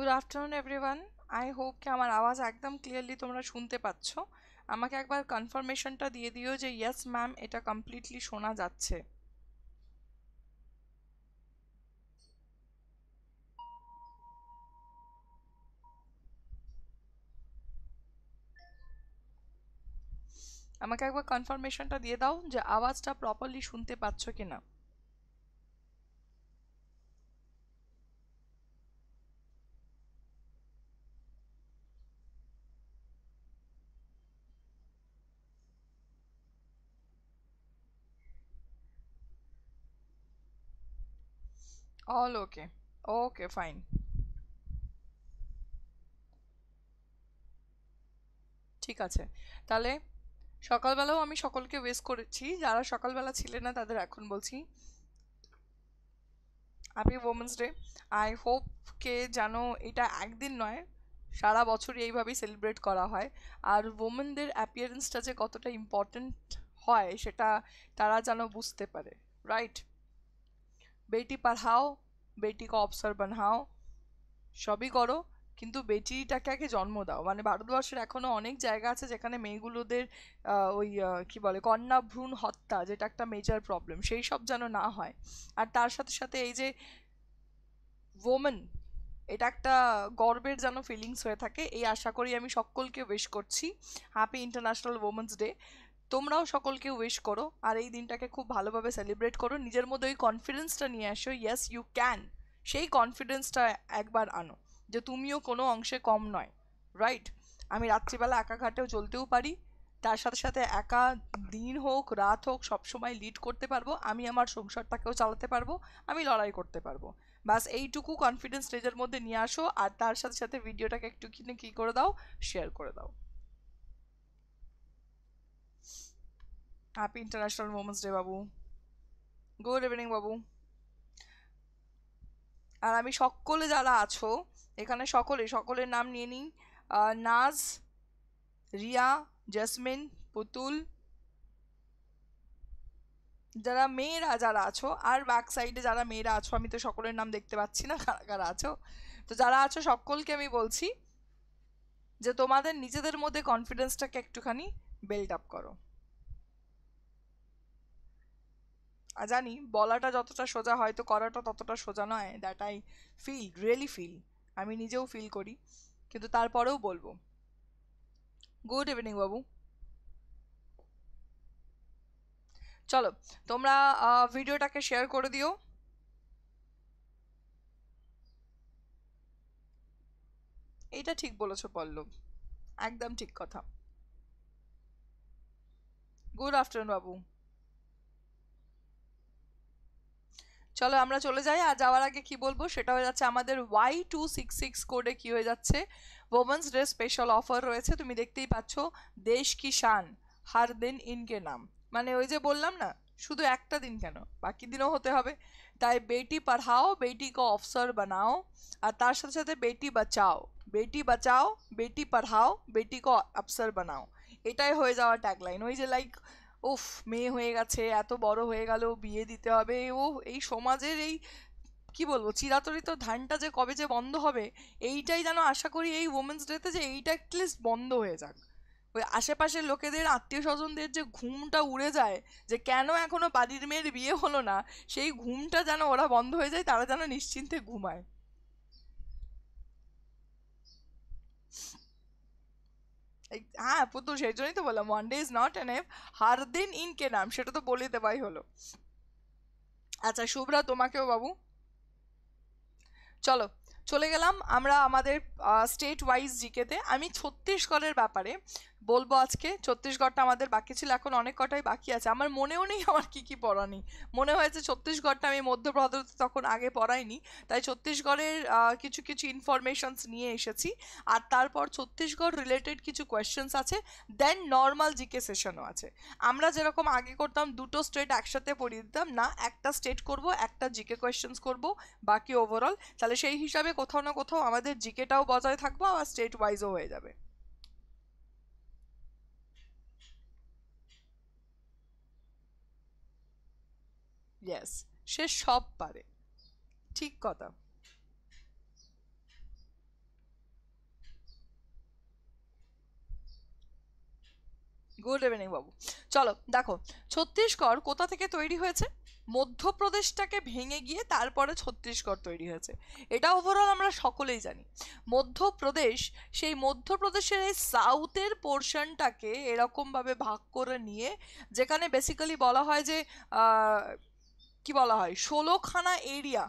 Good afternoon everyone I hope কি আমার আওয়াজ একদম ক্লিয়ারলি তোমরা শুনতে পাচ্ছ আমাকে একবার কনফার্মেশনটা দিয়ে দিও যে ইয়েস ম্যাম এটা কমপ্লিটলি শোনা যাচ্ছে আমাকে একবার কনফার্মেশনটা দিয়ে দাও যে আওয়াজটা প্রপারলি শুনতে পাচ্ছ কিনা না All okay. Okay, fine. ঠিক আছে তাহলে সকালবেলাও আমি সকলকে ওয়েস্ট করেছি যারা সকালবেলা ছিলেন না তাদের এখন বলছি happy women's day I hope কে যেন এটা একদিন নয় সারা বছরই এইভাবেই সেলিব্রেট করা হয় আর ওমেনদের অ্যাপিয়ারেন্সটা যে কতটা ইম্পর্ট্যান্ট হয় সেটা তারা যেন বুঝতে পারে রাইট বেটি পাঠাও বেটিকে অফিসার বানাও সবই করো কিন্তু বেটিটাকে আগে জন্ম দাও মানে ভারতবর্ষের এখনও অনেক জায়গা আছে যেখানে মেয়েগুলোদের ওই কি বলে কন্যা ভ্রূণ হত্যা যেটা একটা মেজার প্রবলেম সেই সব যেন না হয় আর তার সাথে সাথে এই যে ওমেন এটা একটা গর্বের যেন ফিলিংস হয়ে থাকে এই আশা করি আমি সকলকে বেশ করছি হ্যাপি ইন্টারন্যাশনাল ওমেন্স ডে তোমরাও সকলকে উইশ করো আর এই দিনটাকে খুব ভালোভাবে সেলিব্রেট করো নিজের মধ্যে ওই কনফিডেন্সটা নিয়ে আসো ইয়েস ইউ ক্যান সেই কনফিডেন্সটা একবার আনো যে তুমিও কোনো অংশে কম নয় রাইট আমি রাত্রিবেলা একা ঘাটেও চলতেও পারি তার সাথে সাথে একা দিন হোক রাত হোক সবসময় লিড করতে পারবো আমি আমার সংসারটাকেও চালাতে পারবো আমি লড়াই করতে পারবো ব্যাস এইটুকু কনফিডেন্স নিজের মধ্যে নিয়ে আসো আর তার সাথে সাথে ভিডিওটাকে একটু কিনে কী করে দাও শেয়ার করে দাও হ্যাপি ইন্টারন্যাশনাল ওমেন্স ডে বাবু গুড ইভিনিং বাবু আর আমি সকলে যারা আছো এখানে সকলে সকলের নাম নিয়ে নিই নাজ রিয়া জেসমিন পুতুল যারা মেয়েরা যারা আছো আর ব্যাক সাইডে যারা মেয়েরা আছো আমি তো সকলের নাম দেখতে পাচ্ছি না কারা কারা আছো তো যারা আছো সকলকে আমি বলছি যে তোমাদের নিজেদের মধ্যে কনফিডেন্সটাকে একটুখানি বিল্ড আপ করো জানি বলাটা যতটা সোজা হয়তো করাটা ততটা সোজা নয় that I feel really feel আমি নিজেও ফিল করি কিন্তু তারপরেও বলবো গুড ইভিনিং বাবু চলো তোমরা ভিডিওটাকে শেয়ার করে দিও এটা ঠিক বলেছো পল্লব একদম ঠিক কথা গুড আফটারনুন বাবু চলো আমরা চলে যাই আর যাওয়ার আগে কি বলবো সেটা হয়ে যাচ্ছে আমাদের ওয়াই টু সিক্স সিক্স কোডে কী হয়ে যাচ্ছে ওমেন্স ডে স্পেশাল অফার রয়েছে তুমি দেখতেই পাচ্ছ দেশ কি শান হার দিন ইনকে নাম মানে ওই যে বললাম না শুধু একটা দিন কেন বাকি দিনও হতে হবে তাই বেটি পড়াও বেটি কো অফসর বানাও আর তার সাথে সাথে বেটি বাঁচাও বেটি বাঁচাও বেটি পড়াও বেটি কো অফসর বানাও এটাই হয়ে যাওয়া ট্যাগলাইন ওই যে লাইক উফ মেয়ে হয়ে গেছে এত বড় হয়ে গেল বিয়ে দিতে হবে ও এই সমাজের এই কি বলবো চিরাতরিত ধানটা যে কবে যে বন্ধ হবে এইটাই যেন আশা করি এই ওমেন্স ডেতে যে এইটা অ্যাটলিস্ট বন্ধ হয়ে যাক ওই আশেপাশের লোকেদের আত্মীয় স্বজনদের যে ঘুমটা উড়ে যায় যে কেন এখনও বাড়ির মেয়ের বিয়ে হলো না সেই ঘুমটা যেন ওরা বন্ধ হয়ে যায় তারা যেন নিশ্চিন্তে ঘুমায় হ্যাঁ পুতুল সেই জন্যই তো বললাম one day is not enough দিন ইন কে নাম সেটা তো বলে দেওয়াই হলো আচ্ছা শুভরা তোমাকেও বাবু চলো চলে গেলাম আমরা আমাদের স্টেট ওয়াইজ জিকেতে আমি ছত্তিশগড়ের ব্যাপারে বলবো আজকে ছত্তিশগড়টা আমাদের বাকি ছিল এখন অনেক কটাই বাকি আছে আমার মনেও নেই আমার কি কি পড়া নেই মনে হয়েছে ছত্তিশগড়টা আমি মধ্যপ্রদেশ তখন আগে পড়াইনি তাই ছত্তিশগড়ের কিছু কিছু ইনফরমেশনস নিয়ে এসেছি আর তারপর ছত্তিশগড় রিলেটেড কিছু কোয়েশ্চেন্স আছে দেন নর্মাল জিকে সেশনও আছে আমরা যেরকম আগে করতাম দুটো স্টেট একসাথে পড়িয়ে দিতাম না একটা স্টেট করব একটা জিকে কোয়েশ্চেন্স করব বাকি ওভারঅল তাহলে সেই হিসাবে কোথাও না কোথাও আমাদের জিকেটাও বজায় থাকবো আবার স্টেট ওয়াইজও হয়ে যাবে ইয়েস সে সব পারে ঠিক কথা গুড ইভিনিং বাবু চলো দেখো ছত্তিশগড় কোথা থেকে তৈরি হয়েছে মধ্যপ্রদেশটাকে ভেঙে গিয়ে তারপরে ছত্তিশগড় তৈরি হয়েছে এটা ওভারঅল আমরা সকলেই জানি মধ্যপ্রদেশ সেই মধ্যপ্রদেশের এই সাউথের পোর্শনটাকে এরকমভাবে ভাগ করে নিয়ে যেখানে বেসিক্যালি বলা হয় যে কি বলা হয় ষোলোখানা এরিয়া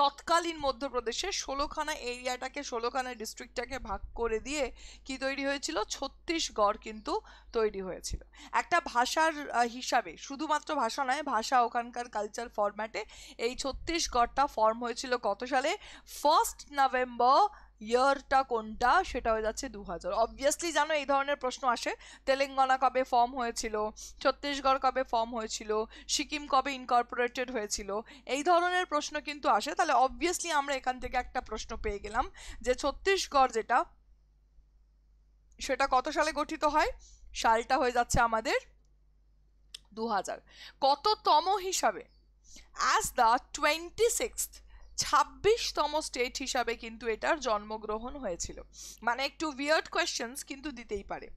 তৎকালীন মধ্যপ্রদেশে ষোলোখানা এরিয়াটাকে ষোলোখানা ডিস্ট্রিক্টটাকে ভাগ করে দিয়ে কি তৈরি হয়েছিল ছত্তিশগড় কিন্তু তৈরি হয়েছিল একটা ভাষার হিসাবে শুধুমাত্র ভাষা নয় ভাষা ওখানকার কালচার ফরম্যাটে এই ছত্তিশগড়টা ফর্ম হয়েছিল কত সালে ফার্স্ট নভেম্বর ইয়ারটা কোনটা সেটা হয়ে যাচ্ছে দু হাজার অবভিয়াসলি জানো এই ধরনের প্রশ্ন আসে তেলেঙ্গানা কবে ফর্ম হয়েছিল ছত্তিশগড় কবে ফর্ম হয়েছিল সিকিম কবে ইনকর্পোরেটেড হয়েছিল এই ধরনের প্রশ্ন কিন্তু আসে তাহলে অবভিয়াসলি আমরা এখান থেকে একটা প্রশ্ন পেয়ে গেলাম যে ছত্তিশগড় যেটা সেটা কত সালে গঠিত হয় সালটা হয়ে যাচ্ছে আমাদের দু হাজার কততম হিসাবে অ্যাজ দ্য টোয়েন্টি সিক্সথ ছাব্বিশতম স্টেট হিসাবে কিন্তু এটার জন্মগ্রহণ হয়েছিল মানে একটু উইয়ার্ড কোয়েশ্চেন্স কিন্তু দিতেই পারে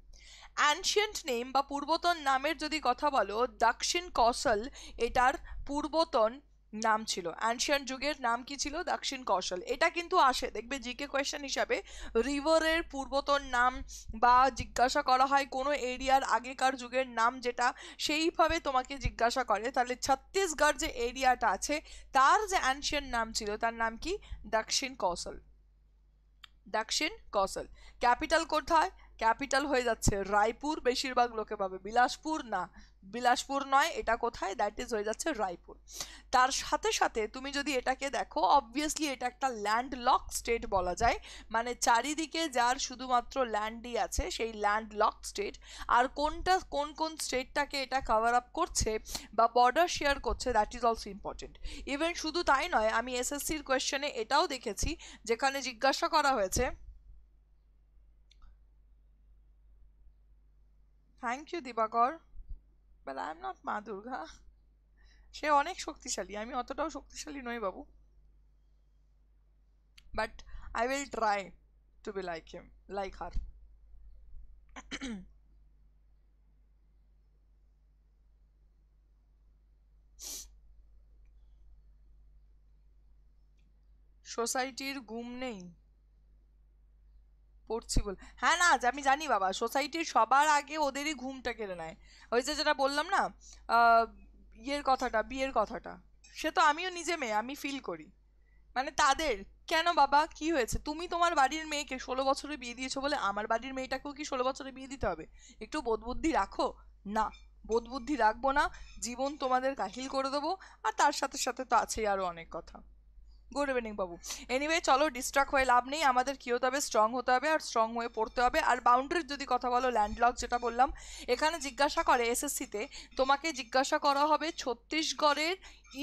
অ্যানশিয়েন্ট নেম বা পূর্বতন নামের যদি কথা বলো দক্ষিণ কৌশল এটার পূর্বতন নাম ছিল অ্যানশিয়ান যুগের নাম কি ছিল দক্ষিণ কৌশল এটা কিন্তু আসে দেখবে জিকে কোয়েশ্চেন হিসাবে রিভারের পূর্বতন নাম বা জিজ্ঞাসা করা হয় কোনো এরিয়ার আগেকার যুগের নাম যেটা সেইভাবে তোমাকে জিজ্ঞাসা করে তাহলে ছত্তিশগড় যে এরিয়াটা আছে তার যে অ্যানশিয়ান নাম ছিল তার নাম কি দক্ষিণ কৌশল দক্ষিণ কৌশল ক্যাপিটাল কোথায় ক্যাপিটাল হয়ে যাচ্ছে রায়পুর বেশিরভাগ লোকে পাবে বিলাসপুর না বিলাসপুর নয় এটা কোথায় দ্যাট ইজ হয়ে যাচ্ছে রায়পুর তার সাথে সাথে তুমি যদি এটাকে দেখো অবভিয়াসলি এটা একটা ল্যান্ডলক স্টেট বলা যায় মানে চারিদিকে যার শুধুমাত্র ল্যান্ডই আছে সেই ল্যান্ডলক স্টেট আর কোনটা কোন কোন স্টেটটাকে এটা কাভার আপ করছে বা বর্ডার শেয়ার করছে that is also important even শুধু তাই নয় আমি এসএসসির কোয়েশ্চনে এটাও দেখেছি যেখানে জিজ্ঞাসা করা হয়েছে thank you Dibakar well I am not মা দুর্গা সে অনেক শক্তিশালী আমি অতটাও শক্তিশালী নই বাবু but I will try to be like him like her সোসাইটির গুম নেই পড়ছি বল হ্যাঁ না আমি জানি বাবা সোসাইটির সবার আগে ওদেরই ঘুমটা কেড়ে নেয় ওই যে যেটা বললাম না ইয়ের কথাটা বিয়ের কথাটা সে তো আমিও নিজে মেয়ে আমি ফিল করি মানে তাদের কেন বাবা কি হয়েছে তুমি তোমার বাড়ির মেয়েকে ষোলো বছরে বিয়ে দিয়েছো বলে আমার বাড়ির মেয়েটাকেও কি ষোলো বছরে বিয়ে দিতে হবে একটু বোধবুদ্ধি রাখো না বোধবুদ্ধি রাখবো না জীবন তোমাদের কাহিল করে দেবো আর তার সাথে সাথে তো আছেই আরও অনেক কথা গুড ইভিনিং বাবু এনিওয়ে চলো ডিস্ট্রাক্ট হয়ে লাভ নেই আমাদের কী হতে হবে স্ট্রং হতে হবে আর স্ট্রং হয়ে পড়তে হবে আর বাউন্ডারির যদি কথা বলো ল্যান্ডলক যেটা বললাম এখানে জিজ্ঞাসা করে এসএসসিতে তোমাকে জিজ্ঞাসা করা হবে ছত্তিশগড়ের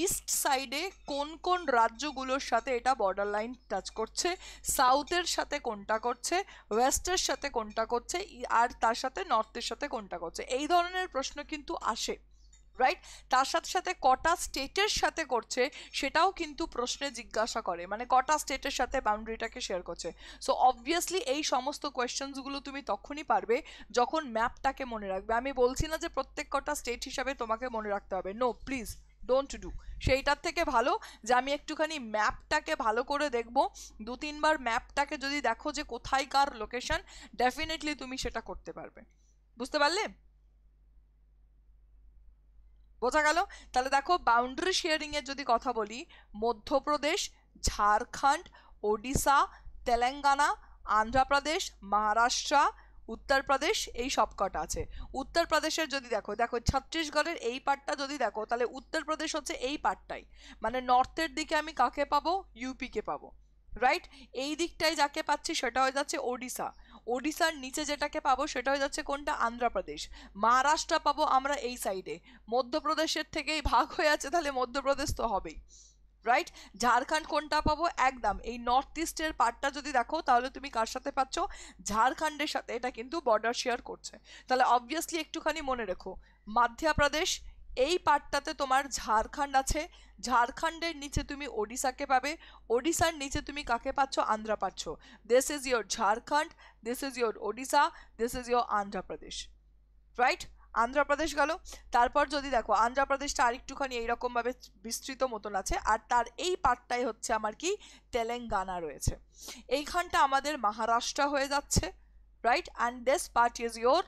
ইস্ট সাইডে কোন কোন রাজ্যগুলোর সাথে এটা বর্ডার লাইন টাচ করছে সাউথের সাথে কোনটা করছে ওয়েস্টের সাথে কোনটা করছে আর তার সাথে নর্থের সাথে কোনটা করছে এই ধরনের প্রশ্ন কিন্তু আসে রাইট তার সাথে সাথে কটা স্টেটের সাথে করছে সেটাও কিন্তু প্রশ্নে জিজ্ঞাসা করে মানে কটা স্টেটের সাথে বাউন্ডারিটাকে শেয়ার করছে সো অবভিয়াসলি এই সমস্ত কোয়েশ্চেন্সগুলো তুমি তখনই পারবে যখন ম্যাপটাকে মনে রাখবে আমি বলছি না যে প্রত্যেক কটা স্টেট হিসাবে তোমাকে মনে রাখতে হবে নো প্লিজ ডোন্ট ডু সেইটার থেকে ভালো যে আমি একটুখানি ম্যাপটাকে ভালো করে দেখব দু তিনবার ম্যাপটাকে যদি দেখো যে কোথায় কার লোকেশান ডেফিনেটলি তুমি সেটা করতে পারবে বুঝতে পারলে বোঝা গেল তাহলে দেখো বাউন্ডারি শেয়ারিংয়ের যদি কথা বলি মধ্যপ্রদেশ ঝাড়খণ্ড ওডিশা তেলেঙ্গানা আন্ধ্রপ্রদেশ মহারাষ্ট্র উত্তরপ্রদেশ এই সবকটা আছে উত্তরপ্রদেশের যদি দেখো দেখো ছত্তিশগড়ের এই পার্টটা যদি দেখো তাহলে উত্তরপ্রদেশ হচ্ছে এই পার্টটাই মানে নর্থের দিকে আমি কাকে পাবো ইউপিকে পাবো রাইট এই দিকটায় যাকে পাচ্ছি সেটা হয়ে যাচ্ছে ওডিশা ওডিশার নিচে যেটাকে পাবো সেটা হয়ে যাচ্ছে কোনটা আন্ধ্রপ্রদেশ মহারাষ্ট্র পাবো আমরা এই সাইডে মধ্যপ্রদেশের থেকেই ভাগ হয়ে আছে তাহলে মধ্যপ্রদেশ তো হবেই রাইট ঝাড়খণ্ড কোনটা পাবো একদম এই নর্থ ইস্টের পার্টটা যদি দেখো তাহলে তুমি কার সাথে পাচ্ছ ঝাড়খণ্ডের সাথে এটা কিন্তু বর্ডার শেয়ার করছে তাহলে অবভিয়াসলি একটুখানি মনে রেখো মধ্যপ্রদেশ এই পার্টটাতে তোমার ঝাড়খণ্ড আছে ঝাড়খণ্ডের নিচে তুমি ওডিশাকে পাবে ওডিশার নিচে তুমি কাকে পাচ্ছ আন্ধ্রা পাচ্ছ this is your Jharkhand this is your Odisha this is your Andhra Pradesh right Andhra Pradesh গেল তারপর যদি দেখো আন্ধ্রপ্রদেশটা আরেকটুখানি এইরকমভাবে বিস্তৃত মতন আছে আর তার এই পার্টটাই হচ্ছে আমার কি তেলেঙ্গানা রয়েছে এইখানটা আমাদের মহারাষ্ট্র হয়ে যাচ্ছে right and this part is your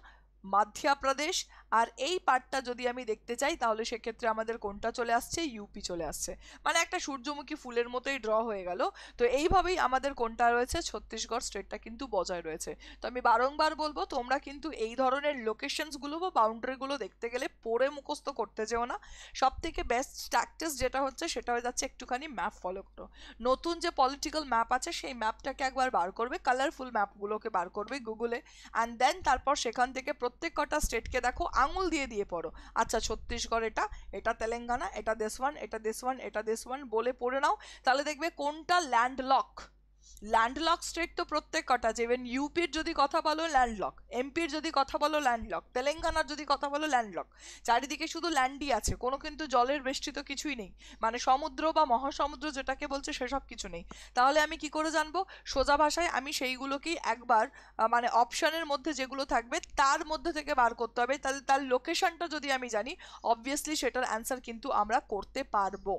Madhya Pradesh আর এই পার্টটা যদি আমি দেখতে চাই তাহলে সেক্ষেত্রে আমাদের কোনটা চলে আসছে ইউপি চলে আসছে মানে একটা সূর্যমুখী ফুলের মতোই ড্র হয়ে গেল তো এইভাবেই আমাদের কোনটা রয়েছে ছত্তিশগড় স্টেটটা কিন্তু বজায় রয়েছে তো আমি বারংবার বলবো তোমরা কিন্তু এই ধরনের লোকেশনসগুলো বা বাউন্ডারিগুলো দেখতে গেলে পড়ে মুখস্থ করতে যেও না সব থেকে বেস্ট প্র্যাকটিস যেটা হচ্ছে সেটা হয়ে যাচ্ছে একটুখানি ম্যাপ ফলো করো নতুন যে পলিটিক্যাল ম্যাপ আছে সেই ম্যাপটাকে একবার বার করবে কালারফুল ম্যাপগুলোকে বার করবে গুগলে অ্যান্ড দেন তারপর সেখান থেকে প্রত্যেক কটা স্টেটকে দেখো আঙুল দিয়ে দিয়ে পড়ো আচ্ছা ছত্তিশগড় এটা এটা তেলেঙ্গানা এটা দেশওয়ান এটা দেশওয়ান এটা দেশওয়ান বলে পড়ে নাও তাহলে দেখবে কোনটা ল্যান্ডলক ল্যান্ডলক স্টেট তো প্রত্যেক কটা আছে ইভেন ইউপির যদি কথা বলো ল্যান্ডলক এমপির যদি কথা বলো ল্যান্ডলক তেলেঙ্গানার যদি কথা বলো ল্যান্ডলক চারিদিকে শুধু ল্যান্ডই আছে কোনো কিন্তু জলের বেষ্টিত কিছুই নেই মানে সমুদ্র বা মহাসমুদ্র যেটাকে বলছে সেসব কিছু নেই তাহলে আমি কি করে জানবো সোজা ভাষায় আমি সেইগুলোকেই একবার মানে অপশানের মধ্যে যেগুলো থাকবে তার মধ্যে থেকে বার করতে হবে তাহলে তার লোকেশনটা যদি আমি জানি অবভিয়াসলি সেটার অ্যান্সার কিন্তু আমরা করতে পারবো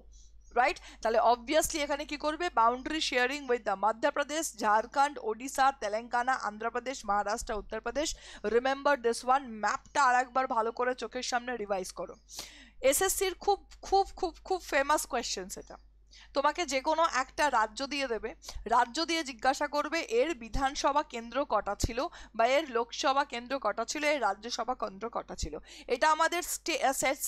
রাইট তাহলে অবভিয়াসলি এখানে কি করবে boundary sharing with the Madhya Pradesh Jharkhand Odisha Telangana Andhra Pradesh Maharashtra Uttar Pradesh remember this one ম্যাপটা আর একবার ভালো করে চোখের সামনে রিভাইজ করো এসএসসির খুব খুব খুব খুব ফেমাস কোয়েশ্চেন সেটা তোমাকে যে কোনো একটা রাজ্য দিয়ে দেবে রাজ্য দিয়ে জিজ্ঞাসা করবে এর বিধানসভা কেন্দ্র কটা ছিল বা এর লোকসভা কেন্দ্র কটা ছিল এর রাজ্যসভা কেন্দ্র কটা ছিল এটা আমাদের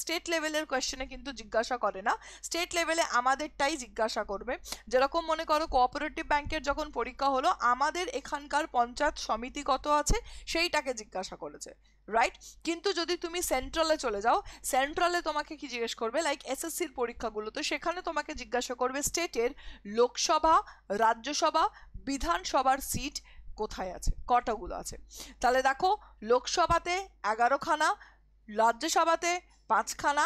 স্টেট লেভেলের কোয়েশ্চেনে কিন্তু জিজ্ঞাসা করে না স্টেট লেভেলে আমাদেরটাই জিজ্ঞাসা করবে যেরকম মনে করো কোঅপারেটিভ ব্যাংকের যখন পরীক্ষা হলো আমাদের এখানকার পঞ্চায়েত সমিতি কত আছে সেইটাকে জিজ্ঞাসা করেছে রাইট কিন্তু যদি তুমি সেন্ট্রালে চলে যাও সেন্ট্রালে তোমাকে কি জিজ্ঞেস করবে লাইক এসএসসির পরীক্ষাগুলো তো সেখানে তোমাকে জিজ্ঞাসা করবে স্টেটের লোকসভা রাজ্যসভা বিধানসভার সিট কোথায় আছে কটাগুলো আছে তাহলে দেখো লোকসভাতে এগারোখানা রাজ্যসভাতে পাঁচখানা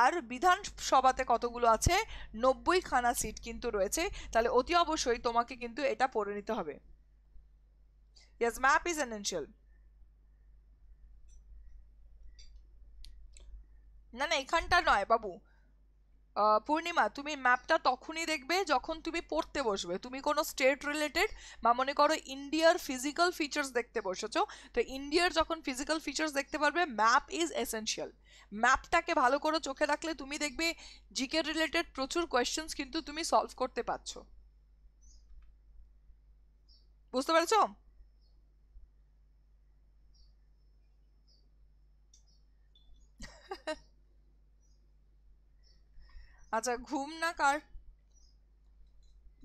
আর বিধানসভাতে কতগুলো আছে নব্বইখানা সিট কিন্তু রয়েছে তাহলে অতি অবশ্যই তোমাকে কিন্তু এটা পড়ে নিতে হবে ইয়াস ম্যাপ ইজ এনেন্সিয়াল না না এখানটা নয় বাবু পূর্ণিমা তুমি ম্যাপটা তখনই দেখবে যখন তুমি পড়তে বসবে তুমি কোনো স্টেট রিলেটেড বা মনে করো ইন্ডিয়ার ফিজিক্যাল ফিচার্স দেখতে বসেছো তো ইন্ডিয়ার যখন ফিজিক্যাল ফিচার্স দেখতে পারবে ম্যাপ ইজ এসেনশিয়াল ম্যাপটাকে ভালো করে চোখে রাখলে তুমি দেখবে জিকে রিলেটেড প্রচুর কোয়েশ্চেন্স কিন্তু তুমি সলভ করতে পারছো বুঝতে পারছ আচ্ছা ঘুম না কার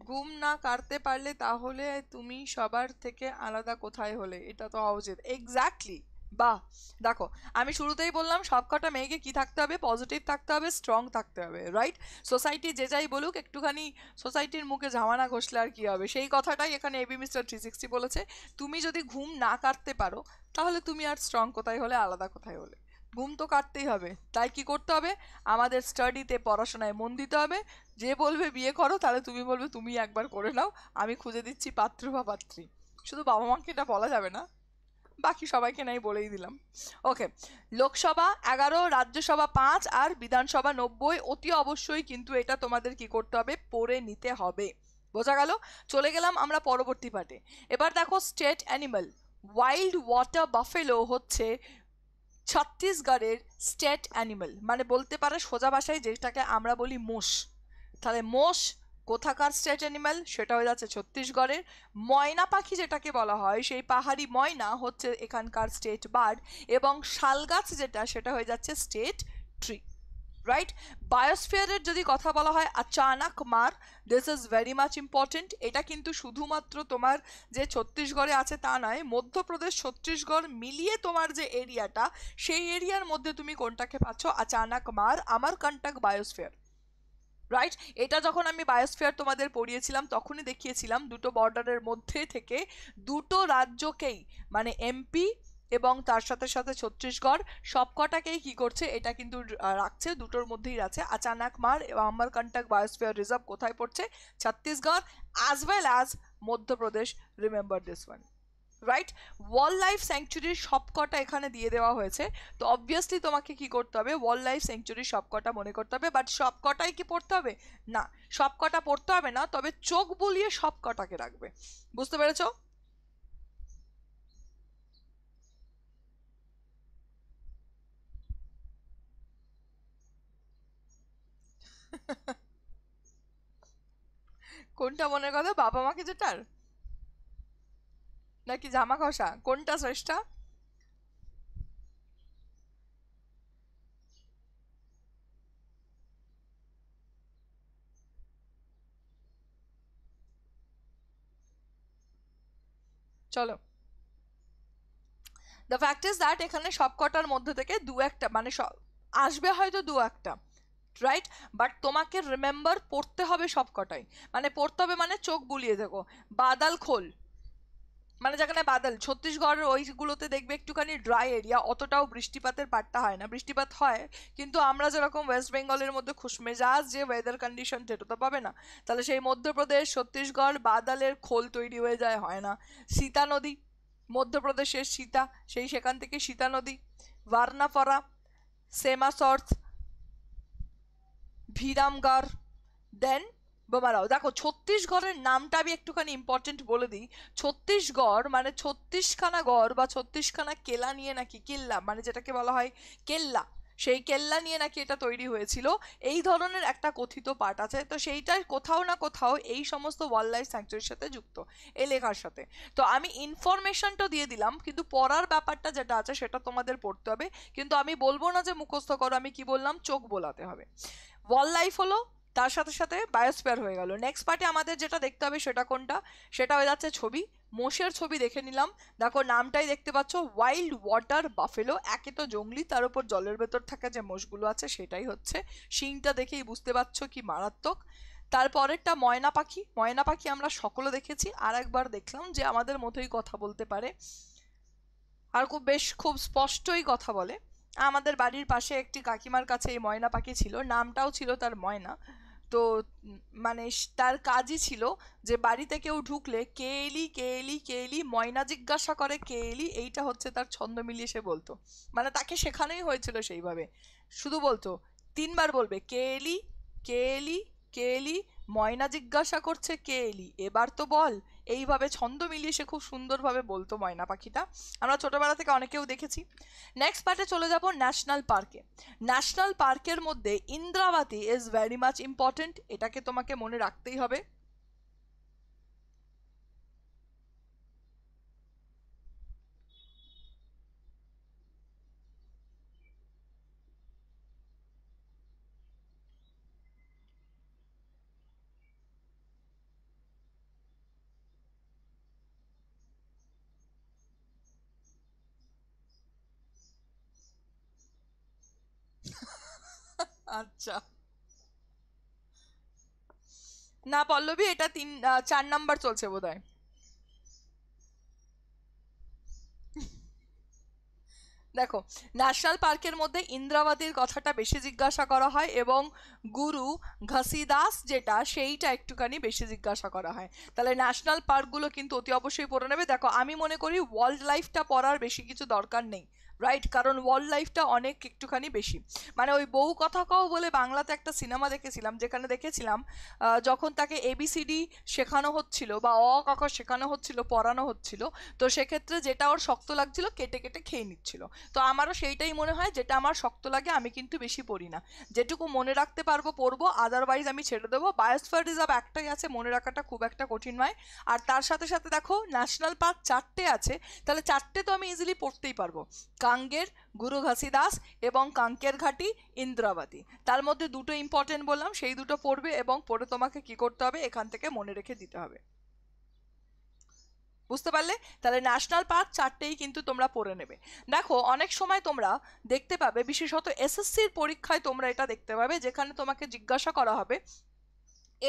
ঘুম না কাটতে পারলে তাহলে তুমি সবার থেকে আলাদা কোথায় হলে এটা তো হওয়া উচিত এক্স্যাক্টলি বাহ দেখো আমি শুরুতেই বললাম সবকটা মেয়েকে কি থাকতে হবে পজিটিভ থাকতে হবে স্ট্রং থাকতে হবে রাইট সোসাইটি যে যাই বলুক একটুখানি সোসাইটির মুখে ঝামানা ঘষলে আর কী হবে সেই কথাটাই এখানে এবি মিস্টার থ্রি সিক্সটি বলেছে তুমি যদি ঘুম না কাটতে পারো তাহলে তুমি আর স্ট্রং কোথায় হলে আলাদা কোথায় হলে ঘুম তো কাটতেই হবে তাই কি করতে হবে আমাদের স্টাডিতে পড়াশোনায় মন দিতে হবে যে বলবে বিয়ে করো তাহলে তুমি বলবে তুমি একবার করে নাও আমি খুঁজে দিচ্ছি পাত্র বা পাত্রী শুধু বাবা মাকে এটা বলা যাবে না বাকি সবাইকে নাই বলেই দিলাম ওকে লোকসভা এগারো রাজ্যসভা পাঁচ আর বিধানসভা নব্বই অতি অবশ্যই কিন্তু এটা তোমাদের কি করতে হবে পড়ে নিতে হবে বোঝা গেল চলে গেলাম আমরা পরবর্তী পার্টে এবার দেখো state animal wild water buffalo হচ্ছে ছত্তিশগড়ের স্টেট অ্যানিমেল মানে বলতে পারে সোজা ভাষায় যেটাকে আমরা বলি মোষ তাহলে মোষ কোথাকার স্টেট অ্যানিম্যাল সেটা হয়ে যাচ্ছে ছত্তিশগড়ের ময়না পাখি যেটাকে বলা হয় সেই পাহাড়ি ময়না হচ্ছে এখানকার স্টেট বার্ড এবং শালগাছ যেটা সেটা হয়ে যাচ্ছে স্টেট ট্রি রাইট বায়োস্ফিয়ারের যদি কথা বলা হয় আচানাক মার this is very much important এটা কিন্তু শুধুমাত্র তোমার যে ছত্তিশগড়ে আছে তা নয় মধ্যপ্রদেশ ছত্তিশগড় মিলিয়ে তোমার যে এরিয়াটা সেই এরিয়ার মধ্যে তুমি কোনটাকে পাচ্ছ আচানাক মার আমার কন্টাক বায়োস্ফিয়ার রাইট এটা যখন আমি বায়োস্ফিয়ার তোমাদের পড়িয়েছিলাম তখনই দেখিয়েছিলাম দুটো বর্ডারের মধ্যে থেকে দুটো রাজ্যকেই মানে এমপি এবং তার সাথে সাথে ছত্তিশগড় সবকটাকেই কি করছে এটা কিন্তু রাখছে দুটোর মধ্যেই আছে আচানাক মার এবং আম্বারকান্টাক বায়োস্ফিয়ার রিজার্ভ কোথায় পড়ছে Chhattisgarh as well as Madhya Pradesh remember this one right world life স্যাংচুরির সবকটা এখানে দিয়ে দেওয়া হয়েছে তো অবভিয়াসলি তোমাকে কি করতে হবে ওয়ার্ল্ড লাইফ স্যাংচুরির সবকটা মনে করতে হবে বাট সবকটাই কি পড়তে হবে না সবকটা পড়তে হবে না তবে চোখ বুলিয়ে সবকটাকে রাখবে বুঝতে পেরেছো কোনটা মনের কথা বাবা মাকে যেটার নাকি জামা খসা কোনটা শ্রেষ্ঠা চলো দ্য ফ্যাক্ট ইজ দ্যাট এখানে সবকটার মধ্যে থেকে দু একটা মানে সব আসবে হয়তো দু একটা রাইট বাট তোমাকে রিমেম্বার পড়তে হবে সব কটাই মানে পড়তে হবে মানে চোখ বুলিয়ে দেখো বাদাল খোল মানে যেখানে বাদাল ছত্তিশগড়ের ওইগুলোতে দেখবে একটুখানি ড্রাই এরিয়া অতটাও বৃষ্টিপাতের পাট্টা হয় না বৃষ্টিপাত হয় কিন্তু আমরা যেরকম ওয়েস্ট বেঙ্গলের মধ্যে খুশমেজাজ যে ওয়েদার কন্ডিশন সেটা তো পাবে না তাহলে সেই মধ্যপ্রদেশ ছত্তিশগড় বাদালের খোল তৈরি হয়ে যায় হয় না সীতা নদী মধ্যপ্রদেশের সীতা সেই সেখান থেকে সীতা নদী ভার্নাফরা সেমাসর্থ ভিরামগার দেন বোমারাও দেখো ছত্তিশগড়ের নামটা আমি একটুখানি ইম্পর্টেন্ট বলে দিই ছত্তিশগড় মানে ছত্তিশখানা গড় বা ছত্তিশখানা কেলা নিয়ে নাকি কেল্লা মানে যেটাকে বলা হয় কেল্লা সেই কেল্লা নিয়ে নাকি এটা তৈরি হয়েছিল এই ধরনের একটা কথিত পাঠ আছে তো সেইটার কোথাও না কোথাও এই সমস্ত ওয়াইল্ড লাইফ স্যাংচুরির সাথে যুক্ত এ লেখার সাথে তো আমি ইনফরমেশনটা দিয়ে দিলাম কিন্তু পড়ার ব্যাপারটা যেটা আছে সেটা তোমাদের পড়তে হবে কিন্তু আমি বলবো না যে মুখস্থ করো আমি কি বললাম চোখ বোলাতে হবে ওয়াল লাইফ হলো তার সাথে সাথে বায়োস্পেয়ার হয়ে গেল নেক্সট পার্টে আমাদের যেটা দেখতে হবে সেটা কোনটা সেটা হয়ে যাচ্ছে ছবি মোষের ছবি দেখে নিলাম দেখো নামটাই দেখতে পাচ্ছ ওয়াইল্ড ওয়াটার বাফেলো একে তো জঙ্গলি তার উপর জলের ভেতর থাকা যে মোষগুলো আছে সেটাই হচ্ছে শিংটা দেখেই বুঝতে পারছ কি মারাত্মক তারপরেরটা ময়না পাখি ময়না পাখি আমরা সকলে দেখেছি আর একবার দেখলাম যে আমাদের মতোই কথা বলতে পারে আর খুব বেশ খুব স্পষ্টই কথা বলে আমাদের বাড়ির পাশে একটি কাকিমার কাছে এই ময়না পাখি ছিল নামটাও ছিল তার ময়না তো মানে তার কাজই ছিল যে বাড়িতে কেউ ঢুকলে কে এলি কে এলি কে এলি ময়না জিজ্ঞাসা করে কে এলি এইটা হচ্ছে তার ছন্দ মিলিয়ে সে বলতো মানে তাকে শেখানোই হয়েছিল সেইভাবে শুধু বলতো তিনবার বলবে কে এলি কে এলি কে এলি ময়না জিজ্ঞাসা করছে কে এলি এবার তো বল এইভাবে ছন্দ মিলিয়ে সে খুব সুন্দরভাবে বলতো ময়না পাখিটা আমরা ছোটোবেলা থেকে অনেকেও দেখেছি নেক্সট পার্টে চলে যাব ন্যাশনাল পার্কে ন্যাশনাল পার্কের মধ্যে Indravati is very much important এটাকে তোমাকে মনে রাখতেই হবে আচ্ছা না পল্লবী এটা তিন চার নাম্বার চলছে বোধ হয় দেখো ন্যাশনাল পার্কের মধ্যে ইন্দ্রাবাদীর কথাটা বেশি জিজ্ঞাসা করা হয় এবং গুরু ঘাসিদাস যেটা সেইটা একটুখানি বেশি জিজ্ঞাসা করা হয় তাহলে ন্যাশনাল পার্কগুলো কিন্তু অতি অবশ্যই পড়ে নেবে দেখো আমি মনে করি ওয়াইল্ড লাইফটা পড়ার বেশি কিছু দরকার নেই রাইট কারণ ওয়ার্ল্ড লাইফটা অনেক একটুখানি বেশি মানে ওই বহু কথা কও বলে বাংলাতে একটা সিনেমা দেখেছিলাম যেখানে দেখেছিলাম যখন তাকে এবিসিডি শেখানো হচ্ছিল বা অ ক শেখানো হচ্ছিল পড়ানো হচ্ছিল তো সেক্ষেত্রে যেটা ওর শক্ত লাগছিল কেটে কেটে খেয়ে নিচ্ছিল তো আমারও সেইটাই মনে হয় যেটা আমার শক্ত লাগে আমি কিন্তু বেশি পড়ি না যেটুকু মনে রাখতে পারবো পড়বো আদারওয়াইজ আমি ছেড়ে দেবো বায়োস্ফার রিজার্ভ একটাই আছে মনে রাখাটা খুব একটা কঠিন নয় আর তার সাথে সাথে দেখো ন্যাশনাল পার্ক চারটে আছে তাহলে চারটে তো আমি ইজিলি পড়তেই পারবো কাঙ্গের গুরু ঘাসিদাস এবং কাঙ্কের ঘাটি ইন্দ্রাবাদী তার মধ্যে দুটো ইম্পর্টেন্ট বললাম সেই দুটো পড়বে এবং পড়ে তোমাকে কি করতে হবে এখান থেকে মনে রেখে দিতে হবে বুঝতে পারলে তাহলে ন্যাশনাল পার্ক চারটেই কিন্তু তোমরা পড়ে নেবে দেখো অনেক সময় তোমরা দেখতে পাবে বিশেষত এসএসসির পরীক্ষায় তোমরা এটা দেখতে পাবে যেখানে তোমাকে জিজ্ঞাসা করা হবে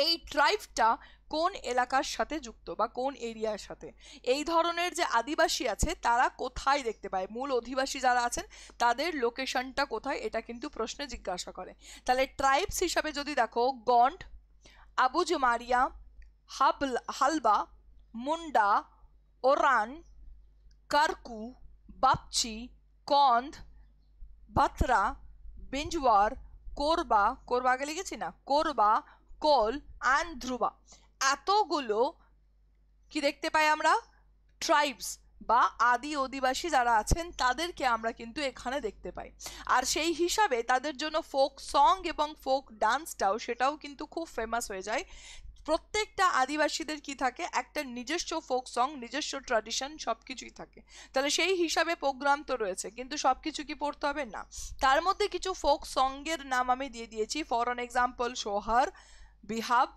এই ট্রাইবটা কোন এলাকার সাথে যুক্ত বা কোন এরিয়ার সাথে এই ধরনের যে আদিবাসী আছে তারা কোথায় দেখতে পায় মূল অধিবাসী যারা আছেন তাদের লোকেশনটা কোথায় এটা কিন্তু প্রশ্নে জিজ্ঞাসা করে তাহলে ট্রাইবস হিসাবে যদি দেখো গন্ড আবুজ মারিয়া হাবল হালবা মুন্ডা ওরান কারকু বাপচি কন্দ বাতরা বিঞ্জওয়ার কোরবা কোরবা আগে লিখেছি না কোরবা কোল অ্যান্ড ধ্রুবা এতগুলো কি দেখতে পাই আমরা ট্রাইবস বা আদি অধিবাসী যারা আছেন তাদেরকে আমরা কিন্তু এখানে দেখতে পাই আর সেই হিসাবে তাদের জন্য ফোক সং এবং ফোক ডান্সটাও সেটাও কিন্তু খুব ফেমাস হয়ে যায় প্রত্যেকটা আদিবাসীদের কি থাকে একটা নিজস্ব ফোক সং নিজস্ব ট্র্যাডিশন সব কিছুই থাকে তাহলে সেই হিসাবে প্রোগ্রাম তো রয়েছে কিন্তু সব কিছু কি পড়তে হবে না তার মধ্যে কিছু ফোক সঙ্গের নাম আমি দিয়ে দিয়েছি for an example Sohar Bihav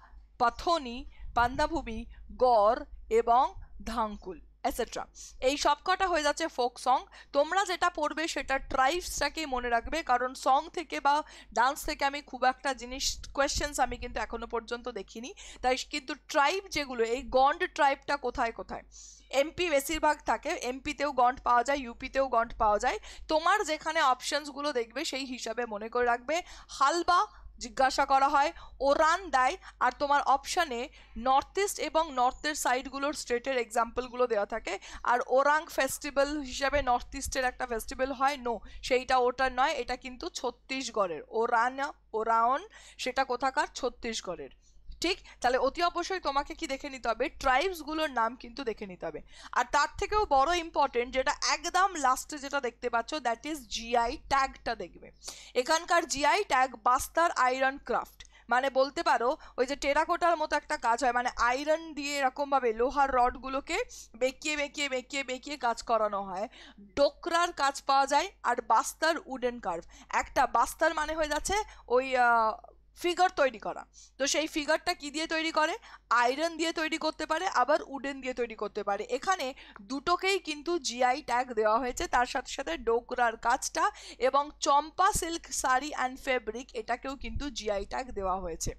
Pathoni Pandavani গড় এবং ধাঙ্কুল এসেট্রা এই সবকটা হয়ে যাচ্ছে ফোক সং তোমরা যেটা পড়বে সেটা ট্রাইবসটাকেই মনে রাখবে কারণ সং থেকে বা ডান্স থেকে আমি খুব একটা জিনিস কোয়েশ্চেন্স আমি কিন্তু এখনও পর্যন্ত দেখিনি তাই কিন্তু ট্রাইব যেগুলো এই গন্ড ট্রাইবটা কোথায় কোথায় এমপি বেশিরভাগ থাকে এমপিতেও গন্ড পাওয়া যায় ইউপিতেও গন্ড পাওয়া যায় তোমার যেখানে অপশানসগুলো দেখবে সেই হিসাবে মনে করে রাখবে হালবা জিজ্ঞাসা করা হয় ওরান দেয় আর তোমার অপশানে নর্থ ইস্ট এবং নর্থের সাইডগুলোর স্টেটের এক্সাম্পলগুলো দেওয়া থাকে আর ওরাং ফেস্টিভ্যাল হিসাবে নর্থ ইস্টের একটা ফেস্টিভ্যাল হয় নো সেইটা ওটা নয় এটা কিন্তু ছত্তিশগড়ের ওরান ওরাওন সেটা কোথাকার ছত্তিশগড়ের ঠিক তাহলে অতি অবশ্যই তোমাকে কি দেখে নিতে হবে ট্রাইবসগুলোর নাম কিন্তু দেখে নিতে হবে আর তার থেকেও বড় ইম্পর্টেন্ট যেটা একদম লাস্টে যেটা দেখতে পাচ্ছ দ্যাট ইজ জিআই ট্যাগটা দেখবে এখানকার GI tag Bastar iron craft মানে বলতে পারো ওই যে টেরাকোটার মতো একটা কাজ হয় মানে আয়রন দিয়ে এরকমভাবে লোহার রডগুলোকে বেঁকিয়ে বেঁকিয়ে বেঁকিয়ে বেঁকিয়ে কাজ করানো হয় ডোকরার কাজ পাওয়া যায় আর বাস্তার উডেন কার্ভ একটা বাস্তার মানে হয়ে যাচ্ছে ওই ফিগার তৈরি করা তো সেই ফিগারটা কি দিয়ে তৈরি করে আয়রন দিয়ে তৈরি করতে পারে আবার উডেন দিয়ে তৈরি করতে পারে এখানে দুটোকেই কিন্তু জিআই ট্যাগ দেওয়া হয়েছে তার সাথে সাথে ডোকরার কাজটা এবং Champa silk sari and fabric এটাকেও কিন্তু জিআই ট্যাগ দেওয়া হয়েছে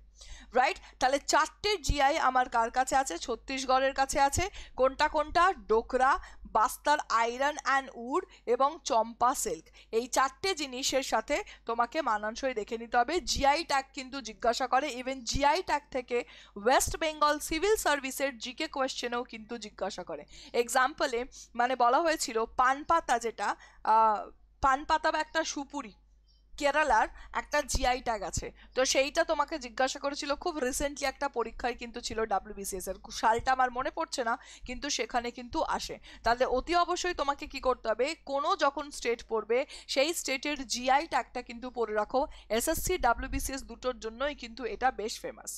রাইট তাহলে চারটে জিআই আমার কার কাছে আছে ছত্তিশগড়ের কাছে আছে কোনটা কোনটা Dokra Bastar iron and wood এবং চম্পা সিল্ক এই চারটে জিনিসের সাথে তোমাকে মানানসই দেখে নিতে হবে জিআই ট্যাগ কিন্তু জিজ্ঞাসা করে ইভেন জিআই ট্যাগ থেকে ওয়েস্ট বেঙ্গল সিভিল সার্ভিসের জিকে কোয়েশ্চেনেও কিন্তু জিজ্ঞাসা করে এক্সাম্পলে মানে বলা হয়েছিল পানপাতা যেটা পানপাতা বা একটা সুপুরি কেরালার একটা জিআই ট্যাগ আছে তো সেইটা তোমাকে জিজ্ঞাসা করেছিল খুব রিসেন্টলি একটা পরীক্ষায় কিন্তু ছিল ডাব্লিউবিসিএস এর সালটা আমার মনে পড়ছে না কিন্তু সেখানে কিন্তু আসে তাহলে অতি অবশ্যই তোমাকে কি করতে হবে কোনো যখন স্টেট পড়বে সেই স্টেটের জিআই ট্যাগটা কিন্তু পড়ে রাখো এসএসসি ডাব্লিউবিসিএস দুটোর জন্যই কিন্তু এটা বেশ ফেমাস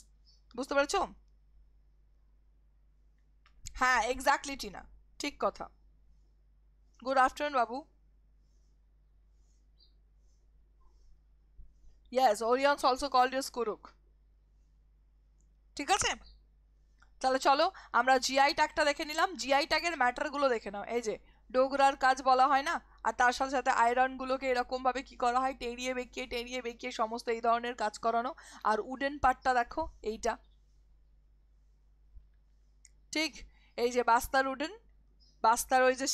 বুঝতে পারছো হ্যাঁ এক্স্যাক্টলি টিনা ঠিক কথা গুড আফটারনুন বাবু ইয়াস ওরিয়ন্স অলসো কল্ড ইস কুরুক ঠিক আছে তাহলে চলো আমরা জিআই ট্যাগটা দেখে নিলাম জিআই ট্যাগের ম্যাটারগুলো দেখে নাও এই যে ডোগরার কাজ বলা হয় না আর তার সাথে সাথে আয়রনগুলোকে এরকমভাবে কি করা হয় টেরিয়ে বেঁকিয়ে টেরিয়ে বেঁকিয়ে সমস্ত এই ধরনের কাজ করানো আর উডেন পার্টটা দেখো এইটা ঠিক এই যে বাস্তার উডেন বাস্তার ওই যে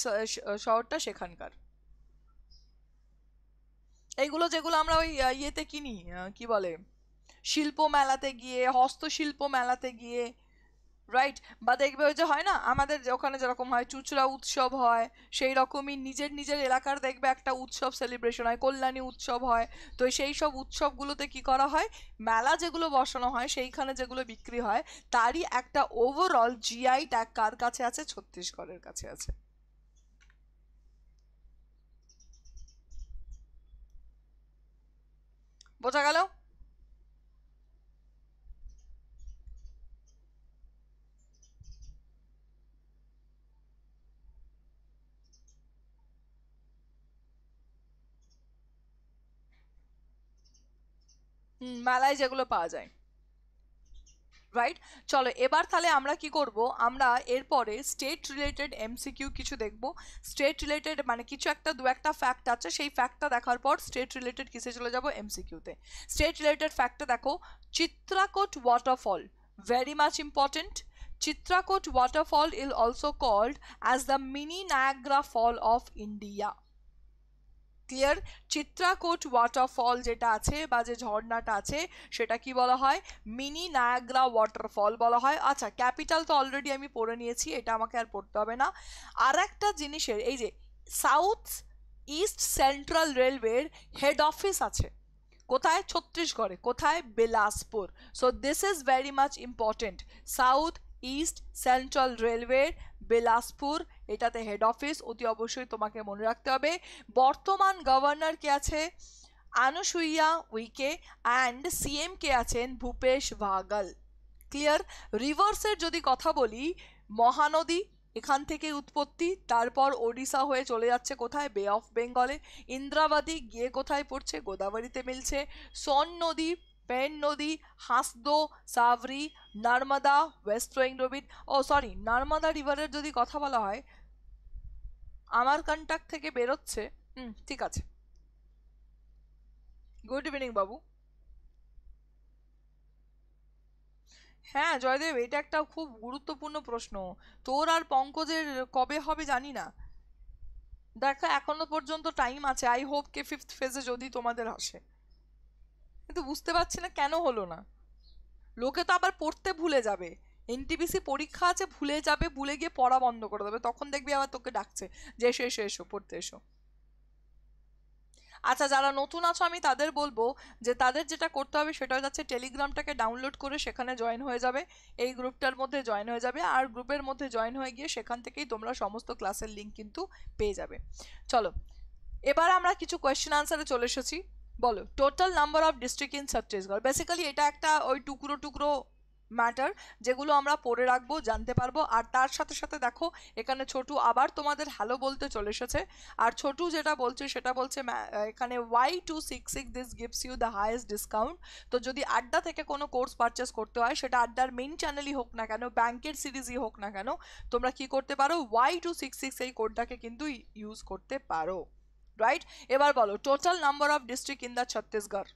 শহরটা সেখানকার এইগুলো যেগুলো আমরা ওই ইয়েতে কিনি কি বলে শিল্প মেলাতে গিয়ে হস্তশিল্প মেলাতে গিয়ে রাইট বা দেখবে ওই যে হয় না আমাদের ওখানে যেরকম হয় চুচড়া উৎসব হয় সেই রকমই নিজের নিজের এলাকার দেখবে একটা উৎসব সেলিব্রেশন হয় কল্যাণী উৎসব হয় তো সেই সব উৎসবগুলোতে কি করা হয় মেলা যেগুলো বসানো হয় সেইখানে যেগুলো বিক্রি হয় তারই একটা ওভারঅল জিআই ট্যাগ কার কাছে আছে ছত্তিশগড়ের কাছে আছে বোঝা গেল মেলায় যেগুলো পাওয়া যায় রাইট চলো এবার তাহলে আমরা কি করব আমরা এরপরে স্টেট রিলেটেড এমসিকিউ কিছু দেখব স্টেট রিলেটেড মানে কিছু একটা দু একটা ফ্যাক্ট আছে সেই ফ্যাক্টটা দেখার পর স্টেট রিলেটেড কিসে চলে যাব এমসিকিউতে স্টেট রিলেটেড ফ্যাক্টটা দেখো Chitrakote waterfall very much important Chitrakote waterfall is also called as the mini Niagara fall of India clear Chitrakote waterfall যেটা আছে বা যে ঝর্ণাটা আছে সেটা কি বলা হয় মিনি নায়াগ্রা ওয়াটারফল বলা হয় আচ্ছা ক্যাপিটাল তো অলরেডি আমি পড়ে নিয়েছি এটা আমাকে আর পড়তে হবে না আর একটা জিনিসের এই যে সাউথ ইস্ট সেন্ট্রাল রেলওয়ের হেড অফিস আছে কোথায় ছত্তিশগড়ে কোথায় Bilaspur so this is very much important south east central রেলওয়ের বেলাসপুর এটাতে হেড অফিস অতি অবশ্যই তোমাকে মনে রাখতে হবে বর্তমান গভর্নর কে আছে আনুসুইয়া উইকে অ্যান্ড সিএম কে আছেন ভূপেশ ভাগল ক্লিয়ার রিভার্সের যদি কথা বলি মহানদী এখান থেকে উৎপত্তি তারপর ওড়িশা হয়ে চলে যাচ্ছে কোথায় বে অফ বেঙ্গলে ইন্দ্রাবাদী গিয়ে কোথায় পড়ছে গোদাবরীতে মিলছে সন নদী পেন নদী হাসদো সাভরি নর্মদা ওয়েস্ট রোইংরোবিট ও সরি নর্মদা রিভারের যদি কথা বলা হয় আমার কন্ট্যাক্ট থেকে বেরোচ্ছে হুম ঠিক আছে গুড ইভিনিং বাবু হ্যাঁ জয়দেব এটা একটা খুব গুরুত্বপূর্ণ প্রশ্ন তোর আর পঙ্কজের কবে হবে জানি না দেখো এখনো পর্যন্ত টাইম আছে আই হোপ কে ফিফথ ফেজে যদি তোমাদের আসে কিন্তু বুঝতে পারছি না কেন হলো না লোকে তো আবার পড়তে ভুলে যাবে এনটিপিসি পরীক্ষা আছে ভুলে যাবে ভুলে গিয়ে পড়া বন্ধ করে দেবে তখন দেখবি আবার তোকে ডাকছে যে এসো এসো এসো পড়তে এসো আচ্ছা যারা নতুন আছো আমি তাদের বলবো যে তাদের যেটা করতে হবে সেটা হচ্ছে টেলিগ্রামটাকে ডাউনলোড করে সেখানে জয়েন হয়ে যাবে এই গ্রুপটার মধ্যে জয়েন হয়ে যাবে আর গ্রুপের মধ্যে জয়েন হয়ে গিয়ে সেখান থেকেই তোমরা সমস্ত ক্লাসের লিঙ্ক কিন্তু পেয়ে যাবে চলো এবার আমরা কিছু কোয়েশ্চেন আনসারে চলে এসেছি বলো total number of district in Chhattisgarh basically এটা একটা ওই টুকরো টুকরো ম্যাটার যেগুলো আমরা পড়ে রাখবো জানতে পারবো আর তার সাথে সাথে দেখো এখানে ছোটু আবার তোমাদের হ্যালো বলতে চলে এসেছে আর ছোটু যেটা বলছে সেটা বলছে এখানে Y two six six this gives you the highest discount তো যদি আড্ডা থেকে কোনো কোর্স পারচেস করতে হয় সেটা আড্ডার মেন চ্যানেলই হোক না কেন ব্যাংকের সিরিজই হোক না কেন তোমরা কি করতে পারো ওয়াই টু সিক্স সিক্স এই কোডটাকে কিন্তু ইউজ করতে পারো রাইট এবার বলো total number of district in the Chhattisgarh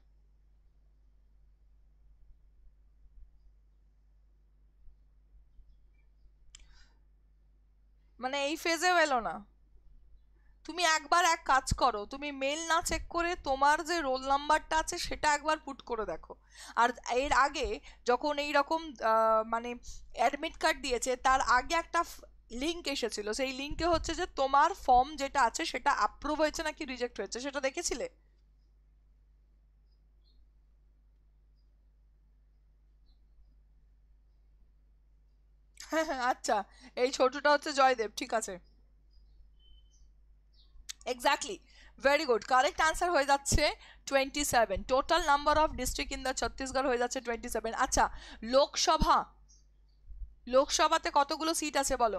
মানে এই ফেজেও এলো না তুমি একবার এক কাজ করো তুমি মেল না চেক করে তোমার যে রোল নাম্বারটা আছে সেটা একবার পুট করে দেখো আর এর আগে যখন এই রকম মানে অ্যাডমিট কার্ড দিয়েছে তার আগে একটা লিঙ্ক এসেছিল সেই লিঙ্কে হচ্ছে যে তোমার ফর্ম যেটা আছে সেটা অ্যাপ্রুভ হয়েছে নাকি রিজেক্ট হয়েছে সেটা দেখেছিলে হ্যাঁ হ্যাঁ আচ্ছা এই ছোটটা হচ্ছে জয়দেব ঠিক আছে exactly very good correct answer হয়ে যাচ্ছে twenty seven total number of district in the Chhattisgarh হয়ে যাচ্ছে টোয়েন্টি সেভেন আচ্ছা লোকসভা লোকসভাতে কতগুলো সিট আছে বলো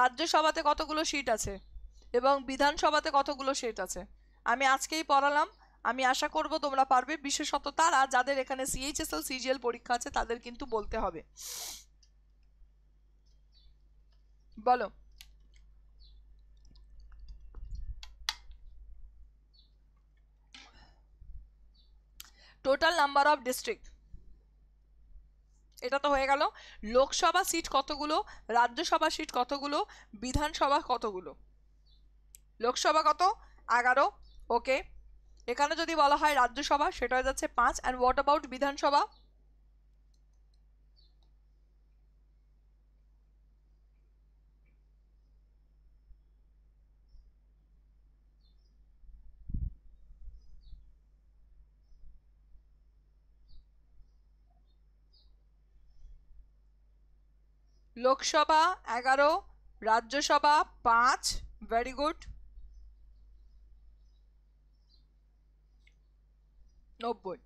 রাজ্যসভাতে কতগুলো সিট আছে এবং বিধানসভাতে কতগুলো সিট আছে আমি আজকেই পড়ালাম আমি আশা করব তোমরা পারবে বিশেষত তারা যাদের এখানে সিএইচএসএল সিজিএল পরীক্ষা আছে তাদের কিন্তু বলতে হবে বলো টোটাল নাম্বার অফ ডিস্ট্রিক্ট এটা তো হয়ে গেল লোকসভা সিট কতগুলো রাজ্যসভা সিট কতগুলো বিধানসভা কতগুলো লোকসভা কত এগারো ওকে এখানে যদি বলা হয় রাজ্যসভা সেটা হয়ে যাচ্ছে পাঁচ অ্যান্ড হোয়াট অ্যাবাউট বিধানসভা লোকসভা এগারো রাজ্যসভা পাঁচ ভেরি গুড নব্বই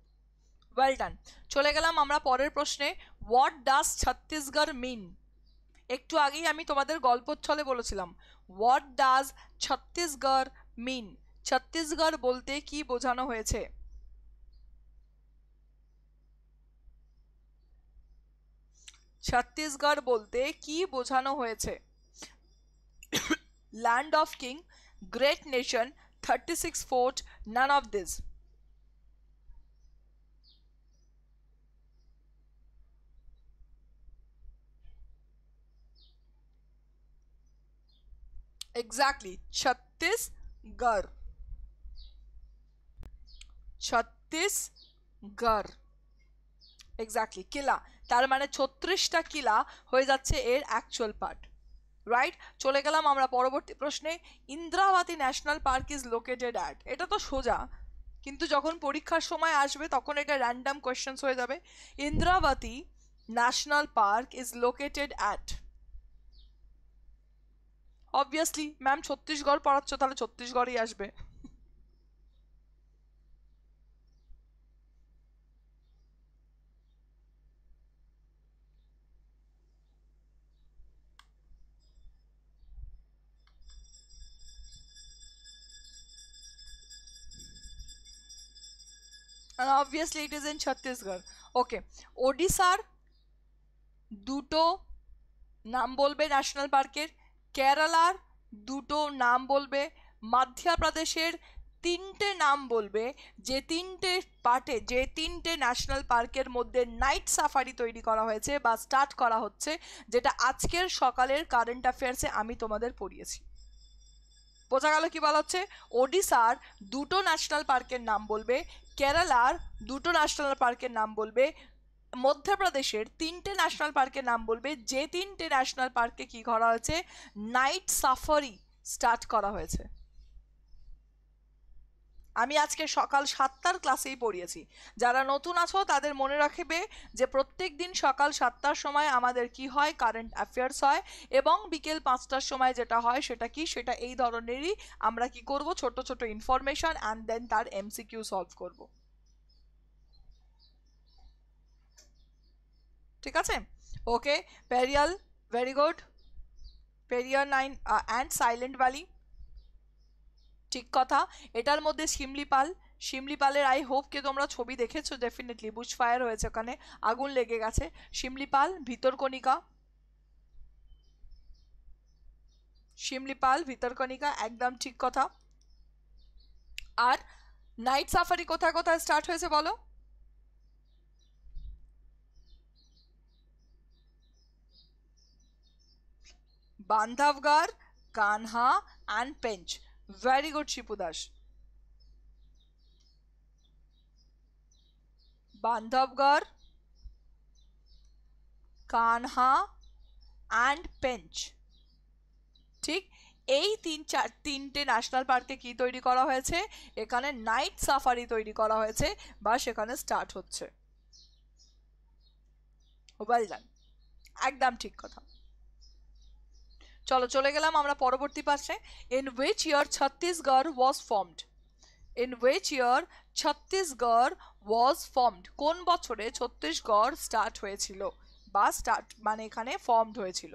ওয়েল ডান চলে গেলাম আমরা পরের প্রশ্নে হোয়াট ডাস ছত্তিশগড় মিন একটু আগেই আমি তোমাদের গল্পচ্ছলে বলেছিলাম what does Chhattisgarh mean Chhattisgarh বলতে কি বোঝানো হয়েছে छत्तीसगढ़ बोलते की बुझানো হয়েছে land of king great nation 36 fort none of this exactly Chhattisgarh Chhattisgarh exactly किला তার মানে ছত্রিশটা কিলা হয়ে যাচ্ছে এর অ্যাকচুয়াল পার্ট রাইট চলে গেলাম আমরা পরবর্তী প্রশ্নে Indravati national park is located at এটা তো সোজা কিন্তু যখন পরীক্ষার সময় আসবে তখন এটা র্যান্ডাম কোয়েশ্চেন্স হয়ে যাবে Indravati national park is located at obviously ma'am Chhattisgarh পড়াচ্ছ তাহলে ছত্তিশগড়ই আসবে and obviously it is in Chhattisgarh. Okay, Odisar দুটো নাম বলবে ন্যাশনাল পার্কের কেরালার দুটো নাম বলবে মধ্যপ্রদেশের তিনটে নাম বলবে যে তিনটে পার্টে যে তিনটে ন্যাশনাল পার্কের মধ্যে নাইট সাফারি তৈরি করা হয়েছে বা স্টার্ট করা হচ্ছে যেটা আজকের সকালের কারেন্ট অ্যাফেয়ার্সে আমি তোমাদের পড়িয়েছি বোঝা গেল কী বলা হচ্ছে ওডিশার দুটো ন্যাশনাল পার্কের নাম বলবে কেরালার দুটো ন্যাশনাল পার্কের নাম বলবে মধ্যপ্রদেশের তিনটে ন্যাশনাল পার্কের নাম বলবে যে তিনটে ন্যাশনাল পার্কে কি করা হয়েছে নাইট সাফারি স্টার্ট করা হয়েছে আমি আজকে সকাল সাতটার ক্লাসেই পড়িয়েছি যারা নতুন আছো তাদের মনে রাখবে যে প্রত্যেক দিন সকাল সাতটার সময় আমাদের কি হয় কারেন্ট অ্যাফেয়ার্স হয় এবং বিকেল পাঁচটার সময় যেটা হয় সেটা কি সেটা এই ধরনেরই আমরা কি করব ছোট ছোট ইনফরমেশন অ্যান্ড দেন তার এমসিকিউ সলভ করব ঠিক আছে ওকে প্যারিয়াল very good Periyar nine and silent valley ঠিক কথা এটার মধ্যে শিমলি পাল শিমলি পালের আই হোপকে তোমরা ছবি দেখেছো ডেফিনেটলি বুশ ফায়ার হয়েছে ওখানে আগুন লেগে গেছে শিমলি পাল ভিতরকণিকা শিমলি পাল ভিতরকণিকা একদম ঠিক কথা আর নাইট সাফারি কোথায় কোথায় স্টার্ট হয়েছে বলো Bandhavgarh Kanha and Pench Very good, Shipudash. Bandhavgarh Kanha and Pench. ঠিক এই তিন চার তিনটে ন্যাশনাল পার্কে কি তৈরি করা হয়েছে এখানে নাইট সাফারি তৈরি করা হয়েছে বা সেখানে স্টার্ট হচ্ছে ওয়েল ডান একদম ঠিক কথা চলো চলে গেলাম আমরা পরবর্তী পাশে in which year Chhattisgarh was formed in which year Chhattisgarh was formed কোন বছরে ছত্তিশগড় স্টার্ট হয়েছিল বা স্টার্ট মানে এখানে ফর্মড হয়েছিল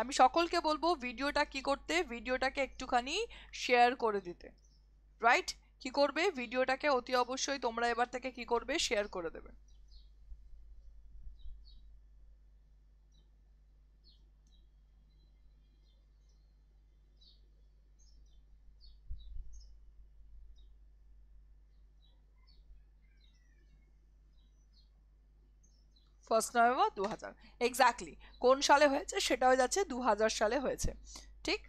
আমি সকলকে বলবো ভিডিওটা কি করতে ভিডিওটাকে একটুখানি শেয়ার করে দিতে রাইট কি করবে ভিডিওটাকে অতি অবশ্যই তোমরা এবার থেকে কি করবে শেয়ার করে দেবে ফার্স্ট নভেম্বর দু হাজার এক্স্যাক্টলি কোন সালে হয়েছে সেটা হয়ে যাচ্ছে দু হাজার সালে হয়েছে ঠিক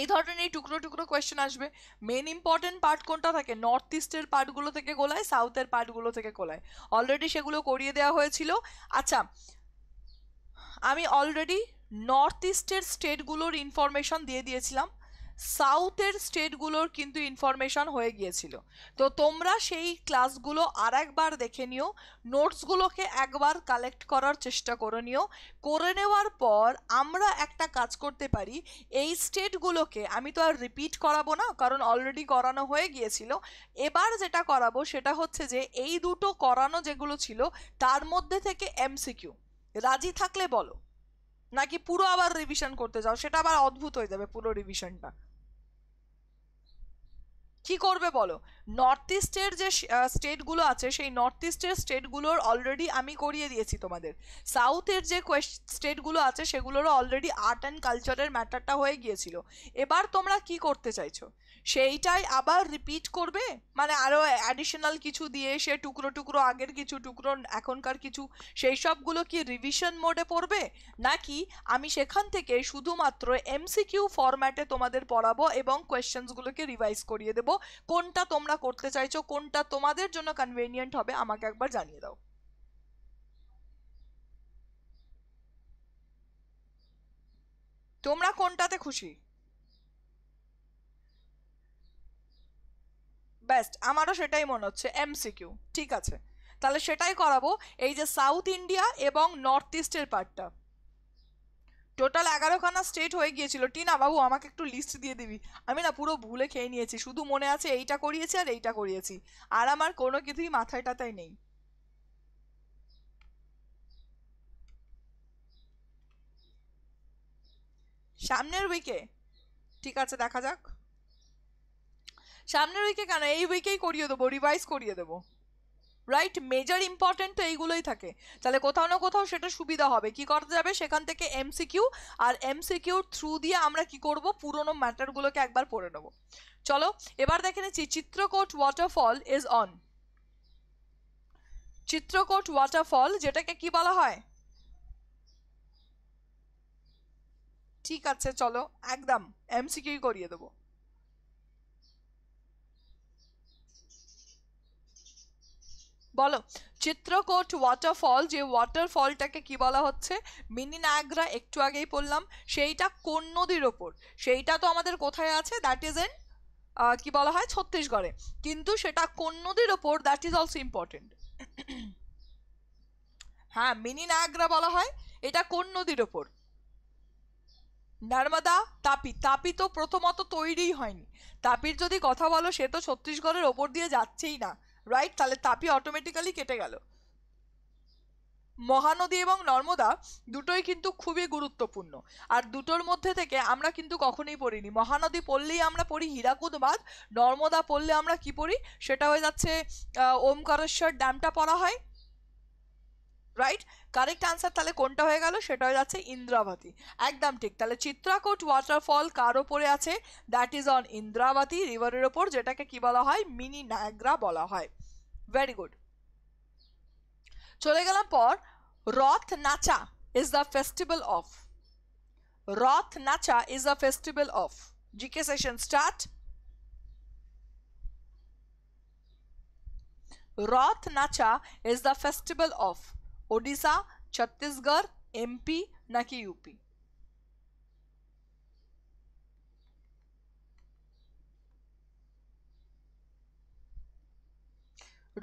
এই ধরনের এই টুকরো টুকরো কোয়েশ্চেন আসবে মেন ইম্পর্টেন্ট পার্ট কোনটা থাকে নর্থ ইস্টের পার্টগুলো থেকে গোলায় সাউথের পার্টগুলো থেকে গোলায় অলরেডি সেগুলো করিয়ে দেওয়া হয়েছিল আচ্ছা আমি অলরেডি নর্থ ইস্টের স্টেটগুলোর ইনফরমেশন দিয়ে দিয়েছিলাম সাউথের স্টেটগুলোর কিন্তু ইনফরমেশন হয়ে গিয়েছিল তো তোমরা সেই ক্লাসগুলো আর একবার দেখে নিও নোটসগুলোকে একবার কালেক্ট করার চেষ্টা করে নিও করে নেওয়ার পর আমরা একটা কাজ করতে পারি এই স্টেটগুলোকে আমি তো আর রিপিট করাবো না কারণ অলরেডি করানো হয়ে গিয়েছিল এবার যেটা করাবো সেটা হচ্ছে যে এই দুটো করানো যেগুলো ছিল তার মধ্যে থেকে এমসিকিউ রাজি থাকলে বলো নাকি পুরো আবার রিভিশন করতে যাও সেটা আবার অদ্ভুত হয়ে যাবে পুরো রিভিশনটা কি করবে বলো নর্থ ইস্টের যে স্টেটগুলো আছে সেই নর্থ ইস্টের স্টেটগুলোর অলরেডি আমি করিয়ে দিয়েছি তোমাদের সাউথের যে স্টেটগুলো আছে সেগুলোরও অলরেডি আর্ট অ্যান্ড কালচারের ম্যাটারটা হয়ে গিয়েছিল এবার তোমরা কি করতে চাইছো সেইটাই আবার রিপিট করবে মানে আরও অ্যাডিশনাল কিছু দিয়ে সে টুকরো টুকরো আগের কিছু টুকরো এখনকার কিছু সেই সবগুলো কি রিভিশন মোডে পড়বে নাকি আমি সেখান থেকে শুধুমাত্র এমসিকিউ ফরম্যাটে তোমাদের পড়াবো এবং কোয়েশ্চেন্সগুলোকে রিভাইজ করিয়ে দেবো কোনটা তোমরা করতে চাইছো কোনটা তোমাদের জন্য কনভেনিয়েন্ট হবে আমাকে একবার জানিয়ে দাও তোমরা কোনটাতে খুশি বেস্ট আমারও সেটাই মনে হচ্ছে এমসিকিউ ঠিক আছে তাহলে সেটাই করাবো এই যে সাউথ ইন্ডিয়া এবং নর্থ ইস্টের পার্টটা টোটাল এগারোখানা স্টেট হয়ে গিয়েছিল টিনা বাবু আমাকে একটু লিস্ট দিয়ে দিবি আমি না পুরো ভুলে খেয়ে নিয়েছি শুধু মনে আছে এইটা করিয়েছি আর এইটা করিয়েছি আর আমার কোনো কিছুই মাথায় টাতাই নেই সামনের উইকে ঠিক আছে দেখা যাক সামনের উইকে কেন এই উইকেই করিয়ে দেবো রিভাইজ করিয়ে দেবো রাইট মেজর ইম্পর্টেন্ট তো এইগুলোই থাকে তাহলে কোথাও না কোথাও সেটা সুবিধা হবে কি করতে যাবে সেখান থেকে এমসিকিউ আর এমসিকিউর থ্রু দিয়ে আমরা কি করব পুরনো ম্যাটারগুলোকে একবার পড়ে নেব চলো এবার দেখে নিচ্ছি Chitrakote waterfall is on Chitrakote waterfall যেটাকে কি বলা হয় ঠিক আছে চলো একদম এমসিকিউ করিয়ে দেবো বলো চিত্রকোট ওয়াটারফল যে ওয়াটারফলটাকে কি বলা হচ্ছে মিনি নায়াগ্রা একটু আগেই পড়লাম সেইটা কোন নদীর ওপর সেইটা তো আমাদের কোথায় আছে দ্যাট ইজ এন কি বলা হয় ছত্তিশগড়ে কিন্তু সেটা কোন নদীর ওপর দ্যাট ইজ অলসো ইম্পর্টেন্ট হ্যাঁ মিনি নায়াগ্রা বলা হয় এটা কোন নদীর ওপর নর্মদা তাপি তাপি তো প্রথমত তৈরিই হয়নি তাপির যদি কথা বলো সে তো ছত্তিশগড়ের ওপর দিয়ে যাচ্ছেই না রাইট তাহলে তাপি অটোমেটিক্যালি কেটে গেল মহানদী এবং নর্মদা দুটোই কিন্তু খুবই গুরুত্বপূর্ণ আর দুটোর মধ্যে থেকে আমরা কিন্তু কখনোই পড়িনি মহানদী পড়লেই আমরা পড়ি হীরাকুদ বাঁধ নর্মদা পড়লে আমরা কি পড়ি সেটা হয়ে যাচ্ছে ওমকারেশ্বর ড্যামটা পড়া হয় রাইট কারেক্ট আনসার তাহলে কোনটা হয়ে গেল সেটা হয়ে যাচ্ছে ইন্দ্রাবতী একদম ঠিক তাহলে চিত্রাকোট ওয়াটারফল কার ওপরে আছে দ্যাট ইজ অন ইন্দ্রাবতী রিভারের ওপর যেটাকে কি বলা হয় মিনি নায়াগ্রা বলা হয় very good chole gelam por Roth Nacha is the festival of Roth Nacha is a festival of GK session start Roth Nacha is the festival of Odisha, Chhattisgarh, MP, na ki UP.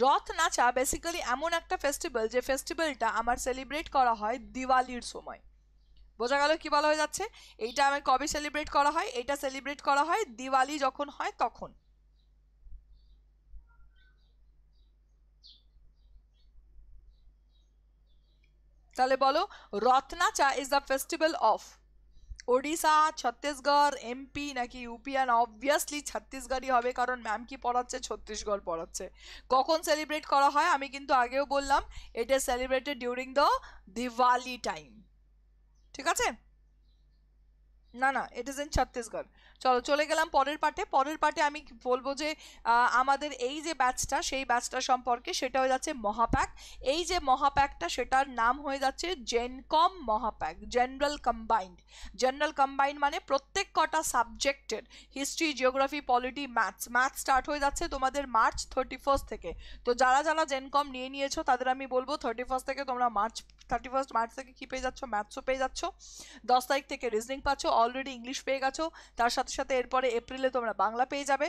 রথ নাচা basically এমন একটা festival যে ফেস্টিভ্যালটা আমার celebrate করা হয় দিওয়ালির সময় বোঝা গেল কি বলা হয়ে যাচ্ছে এইটা আমি কবে সেলিব্রেট করা হয় এটা সেলিব্রেট করা হয় দিওয়ালি যখন হয় তখন তাহলে বলো রথনাচা is the festival of Odisha Chhattisgarh MP নাকি ইউপি অ্যান্ড অবভিয়াসলি ছত্তিশগড়ই হবে কারণ ম্যাম কি পড়াচ্ছে ছত্তিশগড় পড়াচ্ছে কখন সেলিব্রেট করা হয় আমি কিন্তু আগেও বললাম এটা celebrated during the Diwali time ঠিক আছে না না ইট ইজ ইন ছত্তিশগড় চলো চলে গেলাম পরের পাটে পরের পাটে আমি বলবো যে আমাদের এই যে ব্যাচটা সেই ব্যাচটা সম্পর্কে সেটা হয়ে যাচ্ছে মহাপ্যাক এই যে মহাপ্যাকটা সেটার নাম হয়ে যাচ্ছে GenCom Mahapack general combined general combined মানে প্রত্যেক কটা সাবজেক্টের history geography polity maths math start হয়ে যাচ্ছে তোমাদের মার্চ থার্টি ফার্স্ট থেকে তো যারা যারা জেনকম নিয়ে নিয়েছো তাদের আমি বলবো থার্টি ফার্স্ট থেকে তোমরা মার্চ থার্টি ফার্স্ট মার্চ থেকে কী পেয়ে যাচ্ছ ম্যাথসও পেয়ে যাচ্ছ দশ তারিখ থেকে রিজনিং পাচ্ছ অলরেডি ইংলিশ পেয়ে গেছো তার সাথে সাথে এরপরে এপ্রিলে তোমরা বাংলা পেয়ে যাবে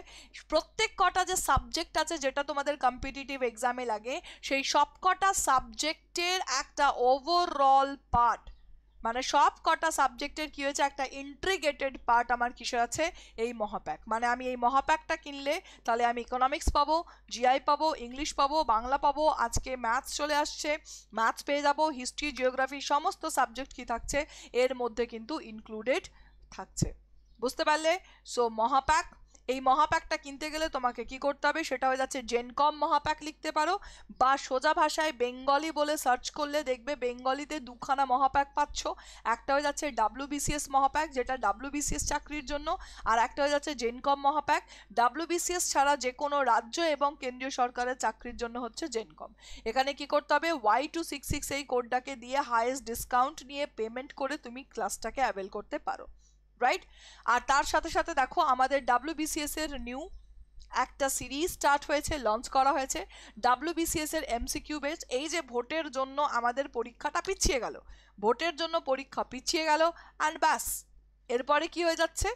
প্রত্যেক কটা যে সাবজেক্ট আছে যেটা তোমাদের কম্পিটিটিভ এক্সামে লাগে সেই সব কটা সাবজেক্টের একটা ওভারঅল পার্ট মানে সব কটা সাবজেক্টের কী হয়েছে একটা ইন্ট্রিগেটেড পার্ট আমার কিসে আছে এই মহাপ্যাক মানে আমি এই মহাপ্যাকটা কিনলে তাহলে আমি ইকোনমিক্স পাবো জিআই পাবো ইংলিশ পাবো বাংলা পাবো আজকে ম্যাথস চলে আসছে ম্যাথস পেয়ে যাবো হিস্ট্রি জিওগ্রাফি সমস্ত সাবজেক্ট কি থাকছে এর মধ্যে কিন্তু ইনক্লুডেড থাকছে বুঝতে পারলে সো মহাপ্যাক এই মহাপ্যাকটা কিনতে গেলে তোমাকে কি করতে হবে সেটা হয়ে যাচ্ছে জেনকম মহাপ্যাক লিখতে পারো বা সোজা ভাষায় বেঙ্গলি বলে সার্চ করলে দেখবে বেঙ্গলিতে দুখানা মহাপ্যাক পাচ্ছ একটা হয়ে যাচ্ছে বিসিএস মহাপ্যাক যেটা ডাব্লু বিসিএস চাকরির জন্য আর একটা হয়ে যাচ্ছে জেনকম মহাপ্যাক ডাব্লু বিসিএস ছাড়া যে কোনো রাজ্য এবং কেন্দ্রীয় সরকারের চাকরির জন্য হচ্ছে জেনকম এখানে কি করতে হবে ওয়াই টু সিক্স সিক্স এই কোডটাকে দিয়ে হায়েস্ট ডিসকাউন্ট নিয়ে পেমেন্ট করে তুমি ক্লাসটাকে অ্যাভেল করতে পারো রাইট আর তার সাথে সাথে দেখো আমাদের ডাব্লিউবিসিএস এর নিউ একটা সিরিজ স্টার্ট হয়েছে লঞ্চ করা হয়েছে ডাব্লিউবিসিএস এর এমসিকিউ বেস এই যে ভোটের জন্য আমাদের পরীক্ষাটা পিছিয়ে গেল ভোটের জন্য পরীক্ষা পিছিয়ে গেল অ্যান্ড ব্যাস এরপরে কি হয়ে যাচ্ছে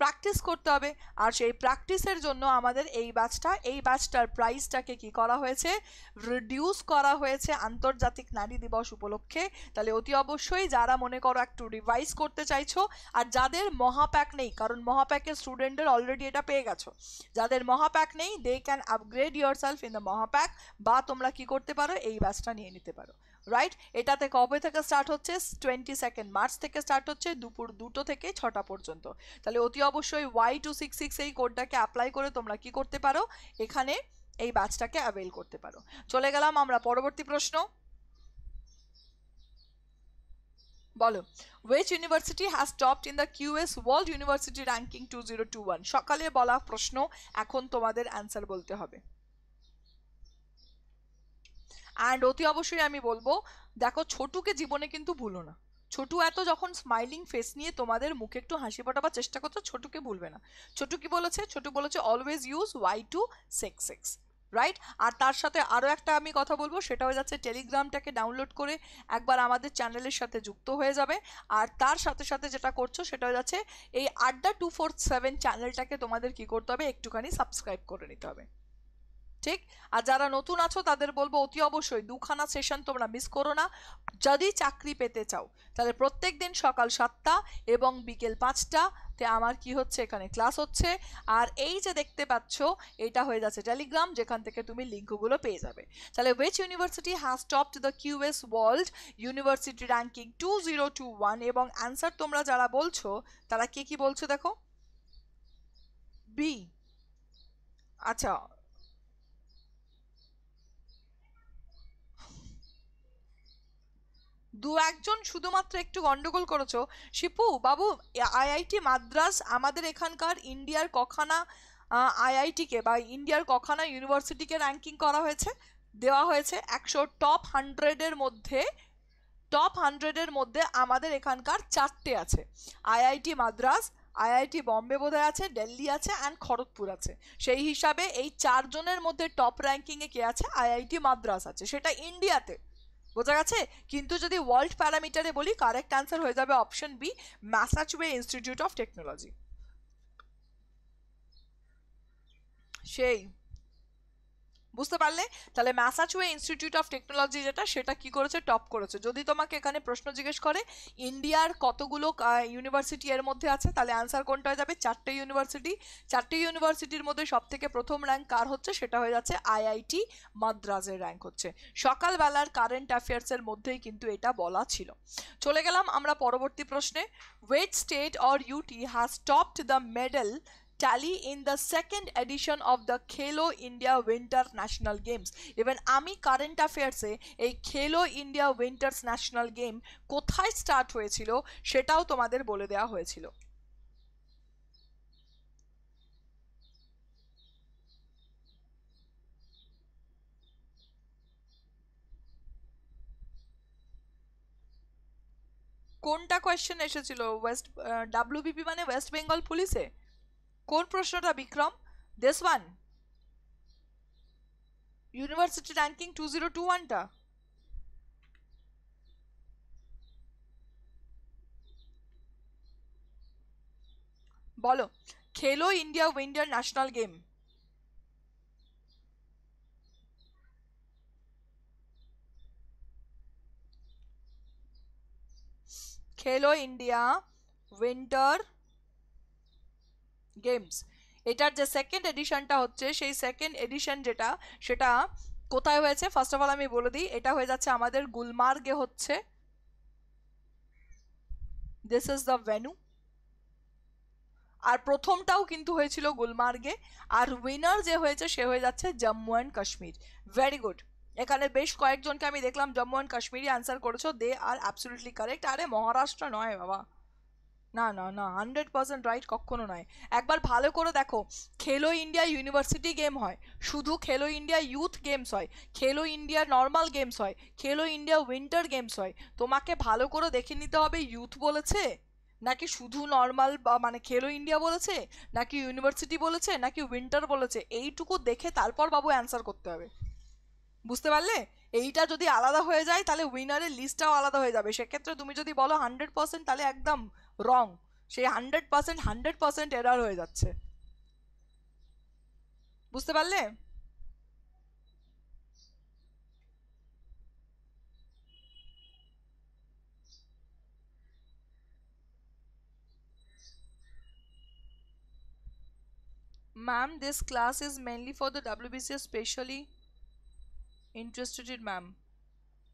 প্র্যাকটিস করতে হবে আর সেই প্র্যাকটিসের জন্য আমাদের এই বাচটা এই বাচটার প্রাইসটাকে কি করা হয়েছে রিডিউস করা হয়েছে আন্তর্জাতিক নারী দিবস উপলক্ষে তাহলে অতি অবশ্যই যারা মনে করো একটু রিভাইজ করতে চাইছো আর যাদের মহাপ্যাক নেই কারণ মহাপ্যাকের স্টুডেন্টদের অলরেডি এটা পেয়ে গেছো যাদের মহাপ্যাক নেই they can upgrade yourself in the Mahapack বা তোমরা কি করতে পারো এই বাচটা নিয়ে নিতে পারো রাইট এটাতে কবে থেকে স্টার্ট হচ্ছে টোয়েন্টি সেকেন্ড মার্চ থেকে স্টার্ট হচ্ছে দুপুর দুটো থেকে ছটা পর্যন্ত তাহলে অতি অবশ্যই ওয়াই টু সিক্স সিক্স এই কোডটাকে অ্যাপ্লাই করে তোমরা কি করতে পারো এখানে এই ব্যাচটাকে অ্যাভেল করতে পারো চলে গেলাম আমরা পরবর্তী প্রশ্ন বলো which university has topped in the QS world university ranking two zero two one সকালে বলা প্রশ্ন এখন তোমাদের অ্যান্সার বলতে হবে অ্যান্ড অতি অবশ্যই আমি বলবো দেখো ছোটুকে জীবনে কিন্তু ভুলো না ছোটু এত যখন স্মাইলিং ফেস নিয়ে তোমাদের মুখে একটু হাসি ফোটাবার চেষ্টা করছো ছোটুকে ভুলবে না ছোটু কি বলেছে ছোটু বলেছে always use Y two six six right আর তার সাথে আরও একটা আমি কথা বলবো সেটা হয়ে যাচ্ছে টেলিগ্রামটাকে ডাউনলোড করে একবার আমাদের চ্যানেলের সাথে যুক্ত হয়ে যাবে আর তার সাথে সাথে যেটা করছো সেটা হয়ে যাচ্ছে এই আড্ডা টু ফোর সেভেন চ্যানেলটাকে তোমাদের কী করতে হবে একটুখানি সাবস্ক্রাইব করে নিতে হবে ঠিক আর যারা নতুন আছো তাদের বলবো অতি অবশ্যই দুখানা সেশন তোমরা মিস করো না যদি চাকরি পেতে চাও তাহলে প্রত্যেক দিন সকাল সাতটা এবং বিকেল পাঁচটা তে আমার কি হচ্ছে এখানে ক্লাস হচ্ছে আর এই যে দেখতে পাচ্ছ এটা হয়ে যাচ্ছে টেলিগ্রাম যেখান থেকে তুমি লিঙ্কগুলো পেয়ে যাবে তাহলে which university has top to the QS world university ranking two zero two one এবং অ্যান্সার তোমরা যারা বলছো তারা কে কি বলছো দেখো বি আচ্ছা দু একজন শুধুমাত্র একটু গন্ডগোল করেছো শিপু বাবু আইআইটি মাদ্রাস আমাদের এখানকার ইন্ডিয়ার কখানা আইআইটিকে বা ইন্ডিয়ার কখানা ইউনিভার্সিটিকে র্যাঙ্কিং করা হয়েছে দেওয়া হয়েছে একশো টপ হান্ড্রেডের মধ্যে টপ হান্ড্রেডের মধ্যে আমাদের এখানকার চারটে আছে আইআইটি মাদ্রাস আইআইটি বম্বে বোধহয় আছে দিল্লি আছে অ্যান্ড খড়গপুর আছে সেই হিসাবে এই চারজনের মধ্যে টপ র্যাঙ্কিংয়ে কে আছে আইআইটি মাদ্রাস আছে সেটা ইন্ডিয়াতে বোঝা গেছে কিন্তু যদি ওয়ার্ল্ড প্যারামিটারে বলি কারেক্ট অ্যান্সার হয়ে যাবে option B Massachusetts institute of technology সেই বুঝতে পারলে তাহলে ম্যাসাচুয়ে ইনস্টিটিউট অফ টেকনোলজি যেটা সেটা কি করেছে টপ করেছে যদি তোমাকে এখানে প্রশ্ন জিজ্ঞেস করে ইন্ডিয়ার কতগুলো ইউনিভার্সিটি এর মধ্যে আছে তাহলে আনসার কোনটা হয়ে যাবে চারটে ইউনিভার্সিটি চারটে ইউনিভার্সিটির মধ্যে সব থেকে প্রথম র্যাঙ্ক কার হচ্ছে সেটা হয়ে যাচ্ছে আইআইটি মাদ্রাজের র্যাঙ্ক হচ্ছে সকালবেলার কারেন্ট অ্যাফেয়ার্সের মধ্যেই কিন্তু এটা বলা ছিল চলে গেলাম আমরা পরবর্তী প্রশ্নে what state or UT has topped the medal tally in the second edition of the Khelo India winter national games Even আমি কারেন্ট অ্যাফেয়ার্সে এই Khelo India winters national game কোথায় স্টার্ট হয়েছিল সেটাও তোমাদের বলে দেওয়া হয়েছিল কোনটা কোয়েশ্চেন এসেছিল ওয়েস্ট ডাব্লিউবিপি মানে ওয়েস্ট বেঙ্গল পুলিশে कौन प्रश्न था Vikram this one university ranking two zero two one था बोलो Khelo India winter national game खेलो इंडिया विंटर গেমস এটার যে সেকেন্ড এডিশনটা হচ্ছে সেই সেকেন্ড এডিশন যেটা সেটা কোথায় হয়েছে ফার্স্ট অফ অল আমি বলে দিই এটা হয়ে যাচ্ছে আমাদের গুলমার্গে হচ্ছে দিস ইজ দ্য ভেনু আর প্রথমটাও কিন্তু হয়েছিল গুলমার্গে আর উইনার যে হয়েছে সে হয়ে যাচ্ছে Jammu and Kashmir very good এখানে বেশ কয়েকজনকে আমি দেখলাম জম্মু অ্যান্ড কাশ্মীরই অ্যান্সার করেছো দে আর অ্যাবসুলিটলি কারেক্ট আরে মহারাষ্ট্র নয় বাবা না না না হান্ড্রেড পার্সেন্ট রাইট কখনো নয় একবার ভালো করে দেখো খেলো ইন্ডিয়া ইউনিভার্সিটি গেম হয় শুধু খেলো ইন্ডিয়া ইউথ গেমস হয় খেলো ইন্ডিয়া নর্মাল গেমস হয় খেলো ইন্ডিয়া উইন্টার গেমস হয় তোমাকে ভালো করে দেখে নিতে হবে ইউথ বলেছে নাকি শুধু নর্মাল মানে খেলো ইন্ডিয়া বলেছে নাকি ইউনিভার্সিটি বলেছে নাকি উইন্টার বলেছে এইটুকু দেখে তারপর বাবু অ্যান্সার করতে হবে বুঝতে পারলে এইটা যদি আলাদা হয়ে যায় তাহলে উইনারের লিস্টটাও আলাদা হয়ে যাবে সেক্ষেত্রে তুমি যদি বলো হান্ড্রেড পার্সেন্ট তাহলে একদম রং সেই hundred percent hundred percent error হয়ে যাচ্ছে বুঝতে পারলে ma'am this class is mainly for the WBC especially interested in ma'am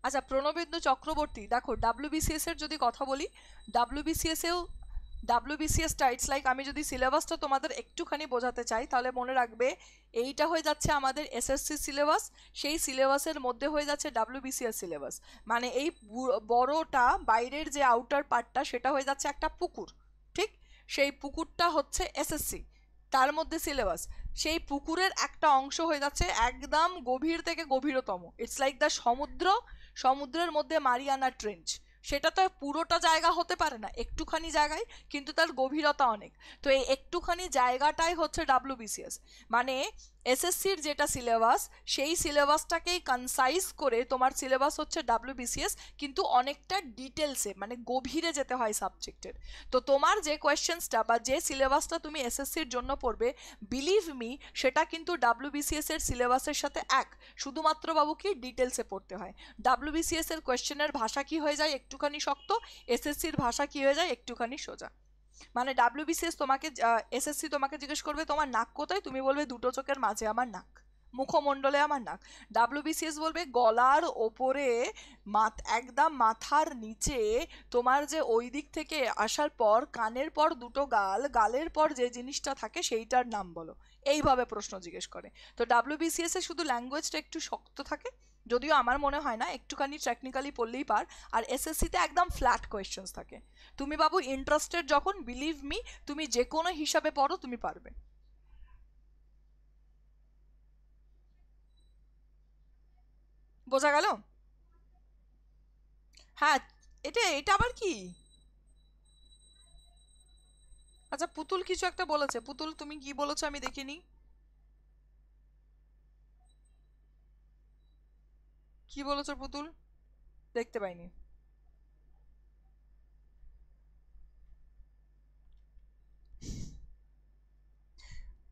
আচ্ছা প্রণবেন্দু চক্রবর্তী দেখো ডাব্লিউবিসিএস এর যদি কথা বলি ডাব্লুবিসিএসেও ডাব্লুবিসিএস টাইটস লাইক আমি যদি সিলেবাসটা তোমাদের একটুখানি বোঝাতে চাই তাহলে মনে রাখবে এইটা হয়ে যাচ্ছে আমাদের এসএসসি সিলেবাস সেই সিলেবাসের মধ্যে হয়ে যাচ্ছে ডাব্লিউবিসিএস সিলেবাস মানে এই বড়টা বাইরের যে আউটার পার্টটা সেটা হয়ে যাচ্ছে একটা পুকুর ঠিক সেই পুকুরটা হচ্ছে এসএসসি তার মধ্যে সিলেবাস সেই পুকুরের একটা অংশ হয়ে যাচ্ছে একদম গভীর থেকে গভীরতম ইটস লাইক দ্য সমুদ্র সমুদ্রের মধ্যে মারিয়ানা ট্রেঞ্চ সেটা তো পুরোটা জায়গা হতে পারে না একটুখানি জায়গায় কিন্তু তার গভীরতা অনেক তো এই একটুখানি জায়গাটাই হচ্ছে ডাব্লিউবিসিএস মানে এসএসসির যেটা সিলেবাস সেই সিলেবাসটাকেই কনসাইজ করে তোমার সিলেবাস হচ্ছে ডাব্লিউবিসিএস কিন্তু অনেকটা ডিটেলসে মানে গভীরে যেতে হয় সাবজেক্টের তো তোমার যে কোয়েশ্চেন্সটা বা যে সিলেবাসটা তুমি এসএসসির জন্য পড়বে বিলিভ মি সেটা কিন্তু ডাব্লিউবিসিএস এর সিলেবাসের সাথে এক শুধুমাত্র বাবুকে ডিটেলসে পড়তে হয় ডাব্লিউবিসিএস এর কোয়েশ্চেনের ভাষা কি হয়ে যায় একটুখানি শক্ত এসএসসির ভাষা কি হয়ে যায় একটুখানি সোজা মানে ডাব্লিউবিসিএস তোমাকে এসএসসি তোমাকে জিজ্ঞেস করবে তোমার নাক কোথায় তুমি বলবে দুটো চোখের মাঝে আমার নাক মুখমণ্ডলে আমার নাক ডাব্লিউবিসিএস বলবে গলার ওপরে মাথ একদম মাথার নিচে তোমার যে ওই দিক থেকে আসার পর কানের পর দুটো গাল গালের পর যে জিনিসটা থাকে সেইটার নাম বলো এইভাবে প্রশ্ন জিজ্ঞেস করে তো এ শুধু ল্যাঙ্গুয়েজটা একটু শক্ত থাকে যদিও আমার মনে হয় না একটুখানি টেকনিক্যালি পড়লেই পার আর এসএসসিতে একদম ফ্ল্যাট কোয়েশ্চেন্স থাকে তুমি বাবু ইন্টারেস্টেড যখন বিলিভ মি তুমি যে কোনো হিসাবে পড়ো তুমি পারবে বোঝা গেল হ্যাঁ এটা এটা আবার কি আচ্ছা পুতুল কিছু একটা বলেছে পুতুল তুমি কি বলেছো আমি দেখিনি কি বলেছো পুতুল দেখতে পাইনি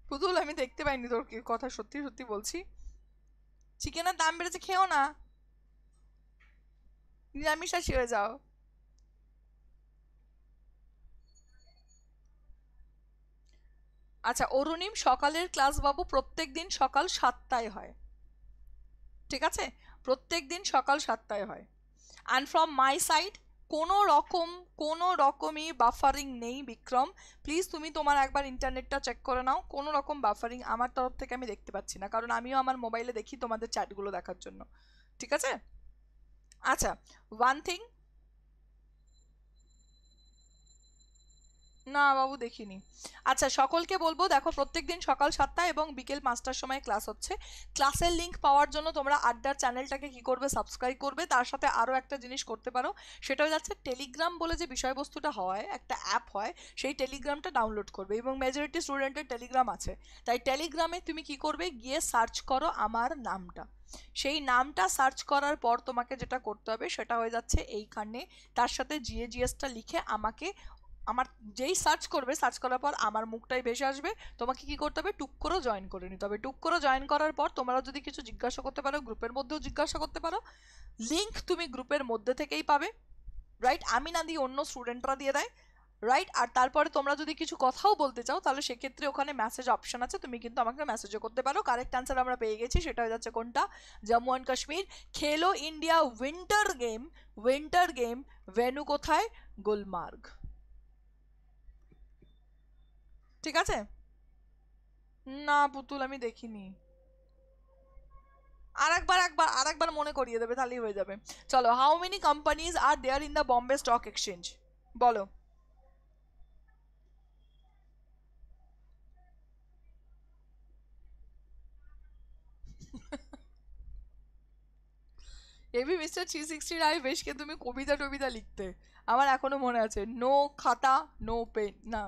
পুতুল আমি দেখতে পাইনি তোর কথা সত্যি সত্যি বলছি চিকেনের দাম বেড়েছে খেও না নিরামিষাশী হয়ে যাও আচ্ছা অরুণিম সকালের ক্লাস বাবু প্রত্যেক দিন সকাল সাতটায় হয় ঠিক আছে প্রত্যেক দিন সকাল সাতটায় হয় অ্যান্ড ফ্রম মাই সাইড কোনো রকম কোনো রকমই বাফারিং নেই বিক্রম প্লিজ তুমি তোমার একবার ইন্টারনেটটা চেক করে নাও কোনো রকম বাফারিং আমার তরফ থেকে আমি দেখতে পাচ্ছি না কারণ আমিও আমার মোবাইলে দেখি তোমাদের চ্যাটগুলো দেখার জন্য ঠিক আছে আচ্ছা ওয়ান থিং না বাবু দেখিনি আচ্ছা সকলকে বলবো দেখো প্রত্যেক দিন সকাল সাতটা এবং বিকেল পাঁচটার সময় ক্লাস হচ্ছে ক্লাসের লিঙ্ক পাওয়ার জন্য তোমরা আড্ডার চ্যানেলটাকে কি করবে সাবস্ক্রাইব করবে তার সাথে আরও একটা জিনিস করতে পারো সেটা হয়ে যাচ্ছে টেলিগ্রাম বলে যে বিষয়বস্তুটা হয় একটা অ্যাপ হয় সেই টেলিগ্রামটা ডাউনলোড করবে এবং মেজরিটি স্টুডেন্টের টেলিগ্রাম আছে তাই টেলিগ্রামে তুমি কি করবে গিয়ে সার্চ করো আমার নামটা সেই নামটা সার্চ করার পর তোমাকে যেটা করতে হবে সেটা হয়ে যাচ্ছে এইখানে তার সাথে জিএজিএসটা লিখে আমাকে আমার যেই সার্চ করবে সার্চ করার পর আমার মুখটাই বেশি আসবে তোমাকে কি করতে হবে টুক করে জয়েন করে নিতে হবে টুক করে জয়েন করার পর তোমরা যদি কিছু জিজ্ঞাসা করতে পারো গ্রুপের মধ্যেও জিজ্ঞাসা করতে পারো লিঙ্ক তুমি গ্রুপের মধ্যে থেকেই পাবে রাইট আমি না দিই অন্য স্টুডেন্টরা দিয়ে দেয় রাইট আর তারপরে তোমরা যদি কিছু কথাও বলতে চাও তাহলে সেক্ষেত্রে ওখানে মেসেজ অপশন আছে তুমি কিন্তু আমাকে মেসেজও করতে পারো কারেক্ট অ্যান্সার আমরা পেয়ে গেছি সেটা হয়ে যাচ্ছে কোনটা Jammu and Kashmir Khelo India winter game winter game venue কোথায় গুলমার্গ ঠিক আছে না পুতুল আমি দেখিনি আর একবার একবার আর একবার মনে করিয়ে দেবে তাহলেই হয়ে যাবে চলো how many companies are there in the Bombay stock exchange বলো এবি মিস্টার থ্রি সিক্সটি রায় বেশকে তুমি কবিতা টবিতা লিখতে আমার এখনো মনে আছে নো খাতা নো পেন না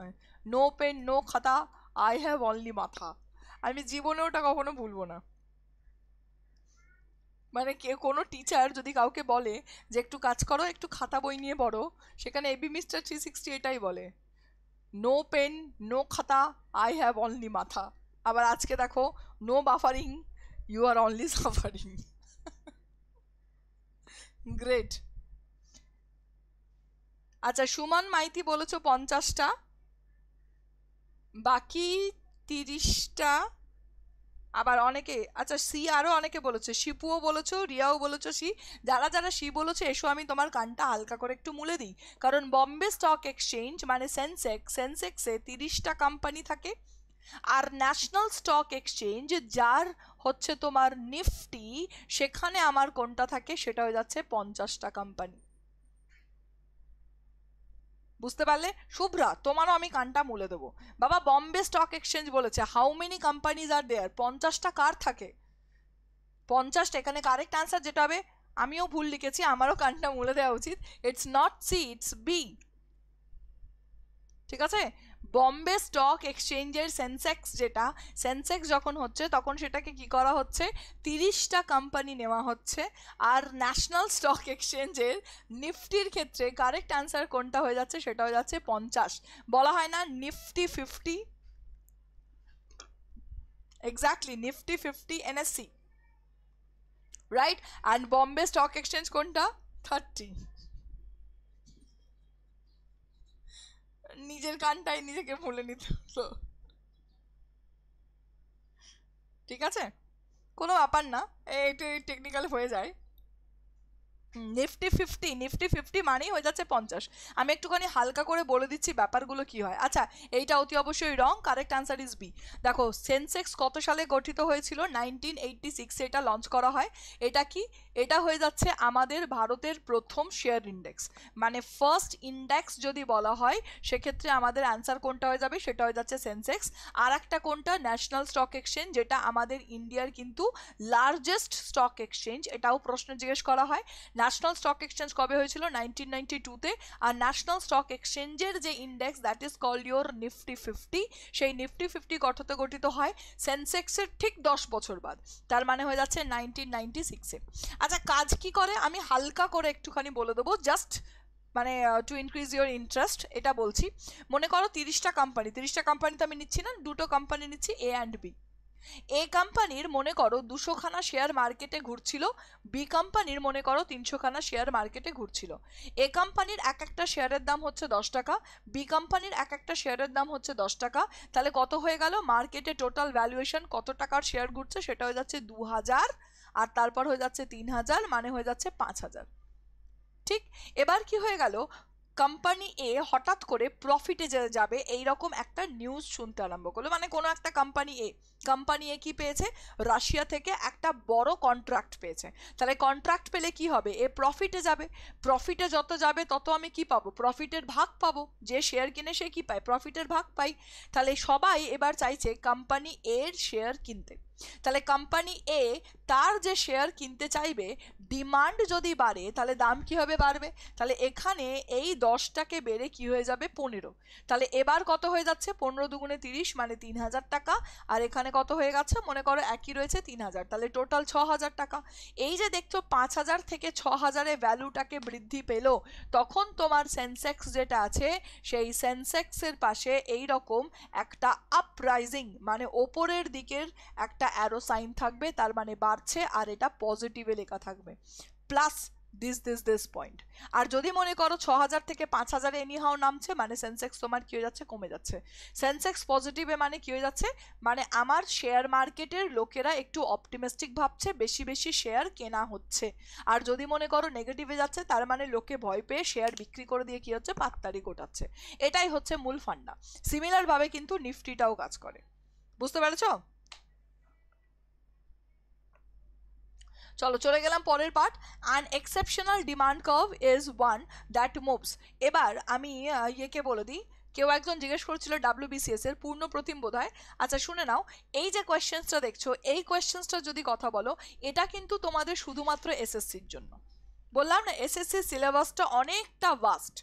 নো পেন নো খাতা আই হ্যাভ অনলি মাথা আমি জীবনে ওটা কখনো ভুলবো না মানে কে কোনো টিচার যদি কাউকে বলে যে একটু কাজ করো একটু খাতা বই নিয়ে পড়ো সেখানে এবি মিস্টার থ্রি সিক্সটি এটাই বলে নো পেন নো খাতা আই হ্যাভ অনলি মাথা আবার আজকে দেখো no buffering you are only suffering great আচ্ছা সুমান মাইতি বলেছো পঞ্চাশটা বাকি তিরিশটা আবার অনেকে আচ্ছা সি আরও অনেকে বলেছে শিপুও বলেছো রিয়াও বলেছো সি যারা যারা সি বলেছে এসো আমি তোমার কানটা হালকা করে একটু মুলে দিই কারণ বম্বে স্টক এক্সচেঞ্জ মানে সেন্সেক্স সেন্সেক্সে তিরিশটা কোম্পানি থাকে আর ন্যাশনাল স্টক এক্সচেঞ্জ যার হচ্ছে তোমার নিফটি সেখানে আমার কোনটা থাকে সেটা হয়ে যাচ্ছে পঞ্চাশটা কোম্পানি বুঝতে পারলে শুভ্রা তোমারও আমি কানটা মুলে দেবো বাবা বম্বে স্টক এক্সচেঞ্জ বলেছে how many companies are there পঞ্চাশটা কার থাকে পঞ্চাশটা এখানে কারেক্ট অ্যান্সার যেটা হবে আমিও ভুল লিখেছি আমারও কানটা মুলে দেওয়া উচিত it's not C it's B ঠিক আছে বম্বে স্টক এক্সচেঞ্জের সেন্সেক্স যেটা সেন্সেক্স যখন হচ্ছে তখন সেটাকে কি করা হচ্ছে তিরিশটা কোম্পানি নেওয়া হচ্ছে আর ন্যাশনাল স্টক এক্সচেঞ্জের নিফটির ক্ষেত্রে কারেক্ট অ্যান্সার কোনটা হয়ে যাচ্ছে সেটা হয়ে যাচ্ছে পঞ্চাশ বলা হয় না Nifty fifty exactly Nifty fifty NSC right and Bombay stock exchange কোনটা থার্টি নিজের কানটাই নিজেকে ভুলে নিতে হলো ঠিক আছে কোনো ব্যাপার না একটু টেকনিক্যাল হয়ে যায় নিফটি ফিফটি নিফটি ফিফটি মানেই হয়ে যাচ্ছে পঞ্চাশ আমি একটুখানি হালকা করে বলে দিচ্ছি ব্যাপারগুলো কি হয় আচ্ছা এইটা অতি অবশ্যই wrong correct answer is B দেখো সেন্সেক্স কত সালে গঠিত হয়েছিল নাইনটিন এইটটি সিক্সে এটা লঞ্চ করা হয় এটা কি এটা হয়ে যাচ্ছে আমাদের ভারতের প্রথম শেয়ার ইন্ডেক্স মানে ফার্স্ট ইন্ডেক্স যদি বলা হয় সেক্ষেত্রে আমাদের অ্যান্সার কোনটা হয়ে যাবে সেটা হয়ে যাচ্ছে সেন্সেক্স আর একটা কোনটা ন্যাশনাল স্টক এক্সচেঞ্জ যেটা আমাদের ইন্ডিয়ার কিন্তু লার্জেস্ট স্টক এক্সচেঞ্জ এটাও প্রশ্ন জিজ্ঞেস করা হয় ন্যাশনাল স্টক এক্সচেঞ্জ কবে হয়েছিল নাইনটিন নাইনটি টুতে আর ন্যাশনাল স্টক এক্সচেঞ্জের যে index that is called your Nifty fifty সেই নিফটি ফিফটি গঠিত গঠিত হয় সেন্সেক্সের ঠিক দশ বছর বাদ তার মানে হয়ে যাচ্ছে নাইনটিন নাইনটি সিক্সে আচ্ছা কাজ কি করে আমি হালকা করে একটুখানি বলে দেবো জাস্ট মানে টু ইনক্রিজ ইউর ইন্টারেস্ট এটা বলছি মনে করো তিরিশটা কোম্পানি তিরিশটা কোম্পানি তো আমি নিচ্ছি না দুটো কোম্পানি নিচ্ছি এ অ্যান্ড বি এ কোম্পানির মনে করো দুশোখানা শেয়ার মার্কেটে ঘুরছিল বি কোম্পানির মনে করো তিনশোখানা শেয়ার মার্কেটে ঘুরছিল এ কোম্পানির এক একটা শেয়ারের দাম হচ্ছে দশ টাকা বি কোম্পানির এক একটা শেয়ারের দাম হচ্ছে দশ টাকা তাহলে কত হয়ে গেল মার্কেটে টোটাল ভ্যালুয়েশন কত টাকার শেয়ার ঘুরছে সেটা হয়ে যাচ্ছে দু হাজার আর তারপর হয়ে যাচ্ছে তিন হাজার মানে হয়ে যাচ্ছে পাঁচ হাজার ঠিক এবার কি হয়ে গেল কোম্পানি এ হঠাৎ করে প্রফিটে যাবে এই রকম একটা নিউজ শুনতে আরম্ভ করলো মানে কোনো একটা কোম্পানি এ কোম্পানি এ কী পেয়েছে রাশিয়া থেকে একটা বড় কন্ট্রাক্ট পেয়েছে তাহলে কন্ট্রাক্ট পেলে কি হবে এ প্রফিটে যাবে প্রফিটে যত যাবে তত আমি কি পাবো প্রফিটের ভাগ পাবো যে শেয়ার কিনে সে কী পায় প্রফিটের ভাগ পাই তাহলে সবাই এবার চাইছে কোম্পানি এর শেয়ার কিনতে তাহলে কোম্পানি এ তার যে শেয়ার কিনতে চাইবে ডিমান্ড যদি বাড়ে তাহলে দাম কীভাবে বাড়বে তাহলে এখানে এই দশটাকে বেড়ে কি হয়ে যাবে পনেরো তাহলে এবার কত হয়ে যাচ্ছে পনেরো দুগুণে তিরিশ মানে তিন হাজার টাকা আর এখানে কত হয়ে গেছে মনে করো একই রয়েছে তিন হাজার তাহলে টোটাল ছ হাজার টাকা এই যে দেখছো পাঁচ হাজার থেকে ছ হাজারে ভ্যালুটাকে বৃদ্ধি পেল তখন তোমার সেন্সেক্স যেটা আছে সেই সেন্সেক্সের পাশে এই রকম একটা আপরাইজিং মানে ওপরের দিকের একটা অ্যারো সাইন থাকবে তার মানে বাড়ছে আর এটা পজিটিভে লেখা থাকবে plus this this this point আর যদি মনে করো ছ হাজার থেকে পাঁচ হাজারে এনিহাও নামছে মানে সেন্সেক্স তোমার কী হয়ে যাচ্ছে কমে যাচ্ছে সেন্সেক্স পজিটিভে মানে কী হয়ে যাচ্ছে মানে আমার শেয়ার মার্কেটের লোকেরা একটু অপটিমিস্টিক ভাবছে বেশি বেশি শেয়ার কেনা হচ্ছে আর যদি মনে করো নেগেটিভে যাচ্ছে তার মানে লোকে ভয় পেয়ে শেয়ার বিক্রি করে দিয়ে কী হচ্ছে পাত্তারি গোটাচ্ছে এটাই হচ্ছে মূল ফান্ডা সিমিলারভাবে কিন্তু নিফটিটাও কাজ করে বুঝতে পেরেছো চলো চলে গেলাম পরের part an exceptional demand curve is one that moves এবার আমি ইয়েকে বলে দিই কেউ একজন জিজ্ঞেস করছিল ডাব্লিউবিসিএস এর পূর্ণ প্রতিম বোধ হয় আচ্ছা শুনে নাও এই যে কোয়েশ্চেন্সটা দেখছো এই কোয়েশ্চেন্সটা যদি কথা বলো এটা কিন্তু তোমাদের শুধুমাত্র এসএসসির জন্য বললাম না এসএসসি সিলেবাসটা অনেকটা ভাস্ট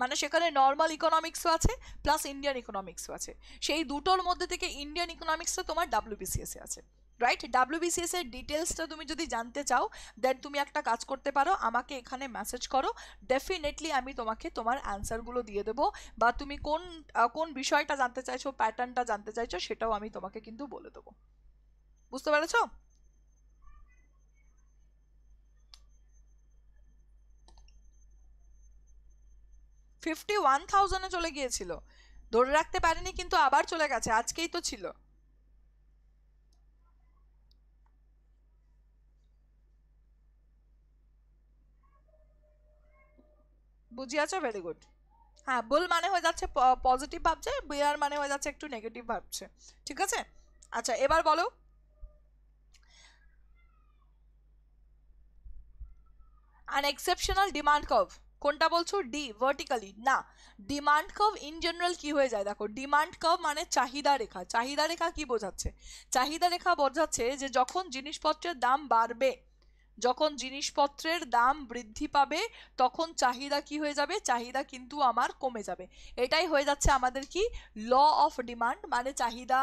মানে সেখানে নর্মাল ইকোনমিক্সও আছে প্লাস ইন্ডিয়ান ইকোনমিক্সও আছে সেই দুটোর মধ্যে থেকে ইন্ডিয়ান ইকোনমিক্সটা তোমার ডাব্লিউবিসিএসে আছে রাইট ডাব্লিউবিসিএস এর ডিটেলসটা তুমি যদি জানতে চাও দেন তুমি একটা কাজ করতে পারো আমাকে এখানে মেসেজ করো ডেফিনেটলি আমি তোমাকে তোমার অ্যান্সারগুলো দিয়ে দেবো বা তুমি কোন কোন বিষয়টা জানতে চাইছো প্যাটার্নটা জানতে চাইছো সেটাও আমি তোমাকে কিন্তু বলে দেবো বুঝতে পেরেছো ফিফটি ওয়ান থাউজেন্ডে চলে গিয়েছিল ধরে রাখতে পারিনি কিন্তু আবার চলে গেছে আজকেই তো ছিল বুঝিয়াছো ভেরি গুড হ্যাঁ বুল মানে হয়ে যাচ্ছে পজিটিভ ভাবছে বিয়ার মানে হয়ে যাচ্ছে একটু নেগেটিভ ভাবছে ঠিক আছে আচ্ছা এবার বলো অ্যান এক্সেপশনাল ডিমান্ড কার্ভ কোনটা বলছো ডি ভার্টিক্যালি না ডিমান্ড কভ ইন জেনারেল কি হয়ে যায় দেখো ডিমান্ড কার্ভ মানে চাহিদা রেখা চাহিদা রেখা কি বোঝাচ্ছে চাহিদা রেখা বোঝাচ্ছে যে যখন জিনিসপত্রের দাম বাড়বে যখন জিনিসপত্রের দাম বৃদ্ধি পাবে তখন চাহিদা কি হয়ে যাবে চাহিদা কিন্তু আমার কমে যাবে এটাই হয়ে যাচ্ছে আমাদের কি ল অফ ডিমান্ড মানে চাহিদা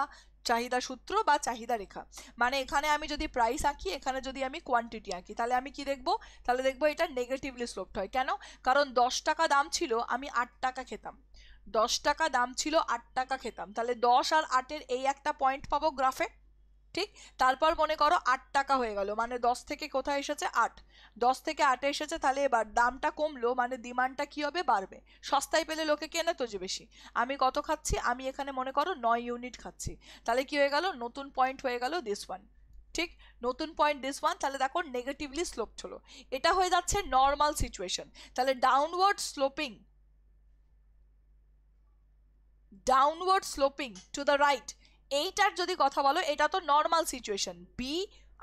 চাহিদা সূত্র বা চাহিদা রেখা মানে এখানে আমি যদি প্রাইস আঁকি এখানে যদি আমি কোয়ান্টিটি আঁকি তাহলে আমি কি দেখব তাহলে দেখব এটা নেগেটিভলি স্লোপড হয় কেন কারণ দশ টাকা দাম ছিল আমি আট টাকা খেতাম দশ টাকা দাম ছিল আট টাকা খেতাম তাহলে দশ আর আটের এই একটা পয়েন্ট পাবো গ্রাফে ঠিক তারপর মনে করো আট টাকা হয়ে গেল মানে দশ থেকে কোথায় এসেছে আট দশ থেকে আটে এসেছে তাহলে এবার দামটা কমলো মানে ডিমান্ডটা কী হবে বাড়বে সস্তায় পেলে লোকে কেনে তো যে বেশি আমি কত খাচ্ছি আমি এখানে মনে করো নয় ইউনিট খাচ্ছি তাহলে কি হয়ে গেল নতুন পয়েন্ট হয়ে গেল দিস ওয়ান ঠিক নতুন পয়েন্ট দিস ওয়ান তাহলে দেখো নেগেটিভলি স্লোপ ছিল এটা হয়ে যাচ্ছে নর্মাল সিচুয়েশন তাহলে downward sloping downward sloping to the right এইটার যদি কথা বলো এটা তো নর্মাল সিচুয়েশন বি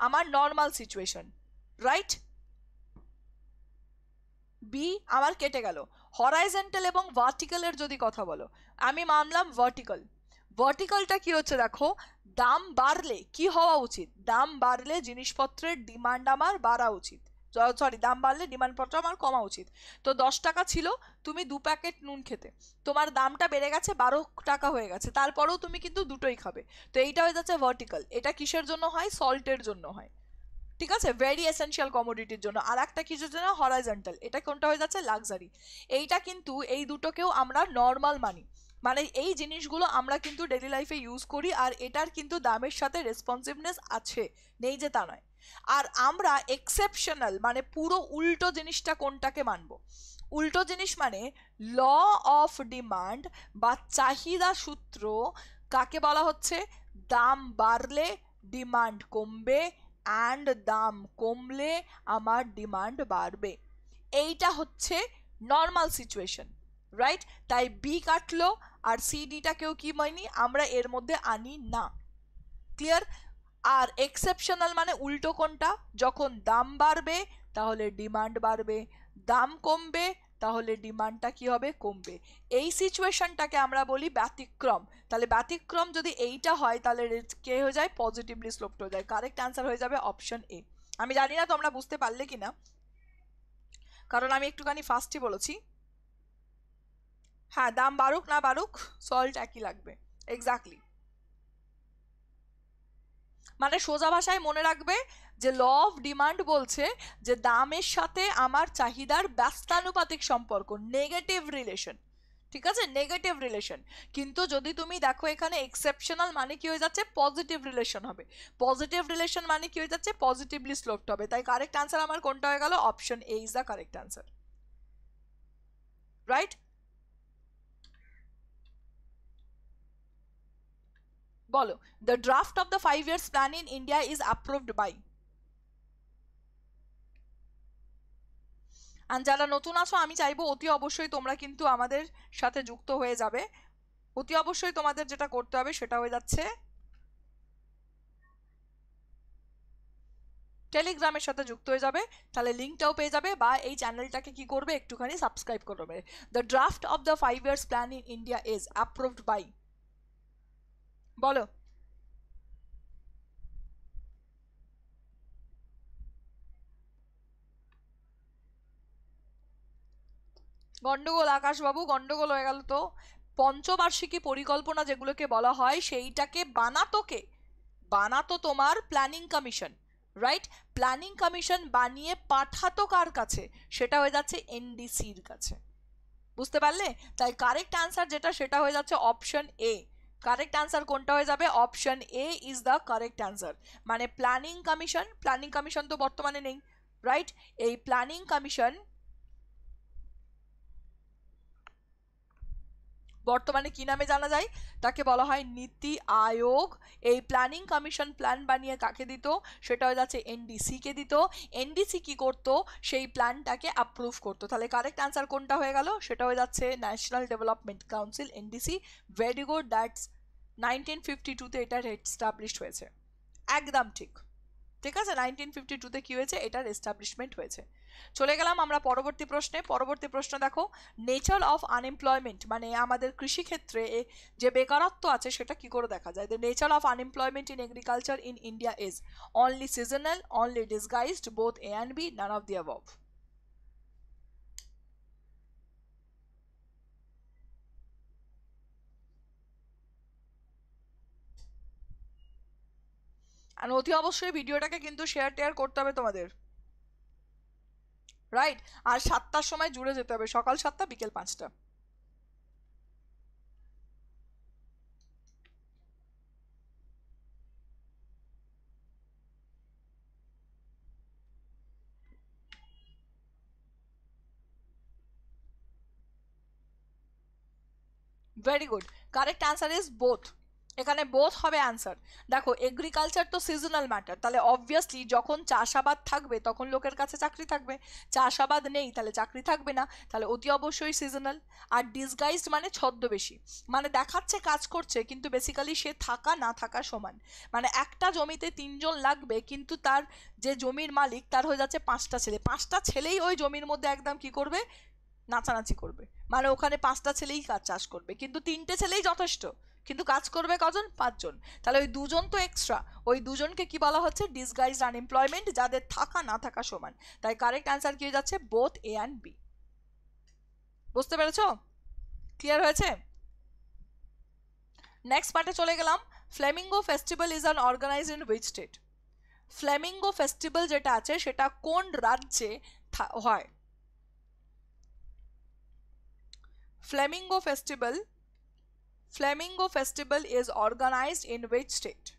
আমার নর্মাল সিচুয়েশন রাইট বি আমার কেটে গেল হরাইজেন্টাল এবং ভার্টিক্যালের যদি কথা বলো আমি মানলাম ভার্টিক্যাল ভার্টিক্যালটা কি হচ্ছে দেখো দাম বাড়লে কি হওয়া উচিত দাম বাড়লে জিনিসপত্রের ডিমান্ড আমার বাড়া উচিত সরি দাম বাড়লে পত্র আমার কমা উচিত তো দশ টাকা ছিল তুমি দু প্যাকেট নুন খেতে তোমার দামটা বেড়ে গেছে বারো টাকা হয়ে গেছে তারপরেও তুমি কিন্তু দুটোই খাবে তো এইটা হয়ে যাচ্ছে ভার্টিক্যাল এটা কিসের জন্য হয় সল্টের জন্য হয় ঠিক আছে ভেরি এসেন্সিয়াল কমোডিটির জন্য আর একটা কিছুর জন্য হরাইজেন্টাল এটা কোনটা হয়ে যাচ্ছে লাক্সারি এইটা কিন্তু এই দুটোকেও আমরা নর্মাল মানি মানে এই জিনিসগুলো আমরা কিন্তু ডেলি লাইফে ইউজ করি আর এটার কিন্তু দামের সাথে রেসপন্সিভনেস আছে নেই যে তা নয় আর আমরা এক্সেপশনাল মানে পুরো উল্টো জিনিসটা কোনটাকে মানব উল্টো জিনিস মানে ল অফ ডিমান্ড বা চাহিদা সূত্র কাকে বলা হচ্ছে দাম বাড়লে ডিমান্ড কমবে অ্যান্ড দাম কমলে আমার ডিমান্ড বাড়বে এইটা হচ্ছে নর্মাল সিচুয়েশন রাইট তাই বি কাটলো আর সি কেউ কি মানি আমরা এর মধ্যে আনি না ক্লিয়ার আর এক্সেপশনাল মানে উল্টো কোনটা যখন দাম বাড়বে তাহলে ডিমান্ড বাড়বে দাম কমবে তাহলে ডিমান্ডটা কি হবে কমবে এই সিচুয়েশনটাকে আমরা বলি ব্যতিক্রম তাহলে ব্যতিক্রম যদি এইটা হয় তাহলে কে হয়ে যায় পজিটিভলি স্লোপড হয়ে যায় কারেক্ট অ্যান্সার হয়ে যাবে অপশন এ আমি জানি না তোমরা বুঝতে পারলে কি না কারণ আমি একটুখানি ফার্স্টই বলেছি হ্যাঁ দাম বাড়ুক না বাড়ুক সল্ট একই লাগবে এক্স্যাক্টলি মানে সোজা ভাষায় মনে রাখবে যে ল অফ ডিমান্ড বলছে যে দামের সাথে আমার চাহিদার ব্যস্তানুপাতিক সম্পর্ক নেগেটিভ রিলেশন ঠিক আছে নেগেটিভ রিলেশন কিন্তু যদি তুমি দেখো এখানে এক্সেপশনাল মানে কি হয়ে যাচ্ছে পজিটিভ রিলেশন হবে পজিটিভ রিলেশন মানে কি হয়ে যাচ্ছে পজিটিভলি স্লোপড হবে তাই কারেক্ট আনসার আমার কোনটা হয়ে গেল option A is the correct answer right বলো the draft of the five years plan in India is approved by আর যারা নতুন আছো আমি চাইবো অতি অবশ্যই তোমরা কিন্তু আমাদের সাথে যুক্ত হয়ে যাবে অতি অবশ্যই তোমাদের যেটা করতে হবে সেটা হয়ে যাচ্ছে টেলিগ্রামের সাথে যুক্ত হয়ে যাবে তাহলে লিঙ্কটাও পেয়ে যাবে বা এই চ্যানেলটাকে কি করবে একটুখানি সাবস্ক্রাইব করবে the draft of the five years plan in India is approved by বলো গন্ডগোল আকাশবাবু গন্ডগোল হয়ে গেল তো পঞ্চবার্ষিকী পরিকল্পনা যেগুলোকে বলা হয় সেইটাকে বানাতো কে বানাতো তোমার planning commission right planning commission বানিয়ে পাঠাতো কার কাছে সেটা হয়ে যাচ্ছে এনডিসির কাছে বুঝতে পারলে তাই কারেক্ট অ্যান্সার যেটা সেটা হয়ে যাচ্ছে অপশন এ কারেক্ট অ্যান্সার কোনটা হয়ে যাবে option A is the correct answer মানে প্ল্যানিং কমিশন প্ল্যানিং কমিশন তো বর্তমানে নেই রাইট এই প্ল্যানিং কমিশন বর্তমানে কি নামে জানা যায় তাকে বলা হয় নীতি আয়োগ এই প্ল্যানিং কমিশন প্ল্যান বানিয়ে কাকে দিত সেটা হয়ে যাচ্ছে এনডিসিকে দিত এনডিসি কি করত সেই প্ল্যানটাকে অ্যাপ্রুভ করতো তাহলে কারেক্ট অ্যান্সার কোনটা হয়ে গেল সেটা হয়ে যাচ্ছে national development council NDC very good that's nineteen fifty টুতে এটা এস্টাবলিশ হয়েছে একদম ঠিক ঠিক আছে নাইনটিন ফিফটি টুতে কী হয়েছে এটার এস্টাবলিশমেন্ট হয়েছে চলে গেলাম আমরা পরবর্তী প্রশ্নে পরবর্তী প্রশ্ন দেখো নেচার অফ আনএমপ্লয়মেন্ট মানে আমাদের কৃষিক্ষেত্রে যে বেকারত্ব আছে সেটা কি করে দেখা যায় the nature of unemployment in agriculture in India is only seasonal only disguised both A and B none of the above আর অতি অবশ্যই ভিডিওটাকে কিন্তু শেয়ার টেয়ার করতে হবে তোমাদের রাইট আর সাতটার সময় জুড়ে যেতে হবে সকাল সাতটা বিকেল পাঁচটা very good correct answer is both এখানে বোথ হবে অ্যান্সার দেখো এগ্রিকালচার তো সিজনাল ম্যাটার তাহলে অবভিয়াসলি যখন চাষাবাদ থাকবে তখন লোকের কাছে চাকরি থাকবে চাষাবাদ নেই তাহলে চাকরি থাকবে না তাহলে অতি অবশ্যই সিজনাল আর ডিসগাইজড মানে ছদ্মবেশী মানে দেখাচ্ছে কাজ করছে কিন্তু বেসিক্যালি সে থাকা না থাকা সমান মানে একটা জমিতে তিনজন লাগবে কিন্তু তার যে জমির মালিক তার হয়ে যাচ্ছে পাঁচটা ছেলে পাঁচটা ছেলেই ওই জমির মধ্যে একদম কি করবে নাচানাচি করবে মানে ওখানে পাঁচটা ছেলেই কাজ চাষ করবে কিন্তু তিনটে ছেলেই যথেষ্ট কিন্তু কাজ করবে কজন পাঁচজন তাহলে ওই দুজন তো এক্সট্রা ওই দুজনকে কি বলা হচ্ছে ডিসগাইজড আনএমপ্লয়মেন্ট যাদের থাকা না থাকা সমান তাই কারেক্ট অ্যান্সার কি হয়ে যাচ্ছে বোথ এ অ্যান্ড বি বুঝতে পেরেছ ক্লিয়ার হয়েছে নেক্সট পার্টে চলে গেলাম flamingo festival is an organise in which state flamingo festival যেটা আছে সেটা কোন রাজ্যে হয় Flamingo Festival Flamingo Festival is organized in which state?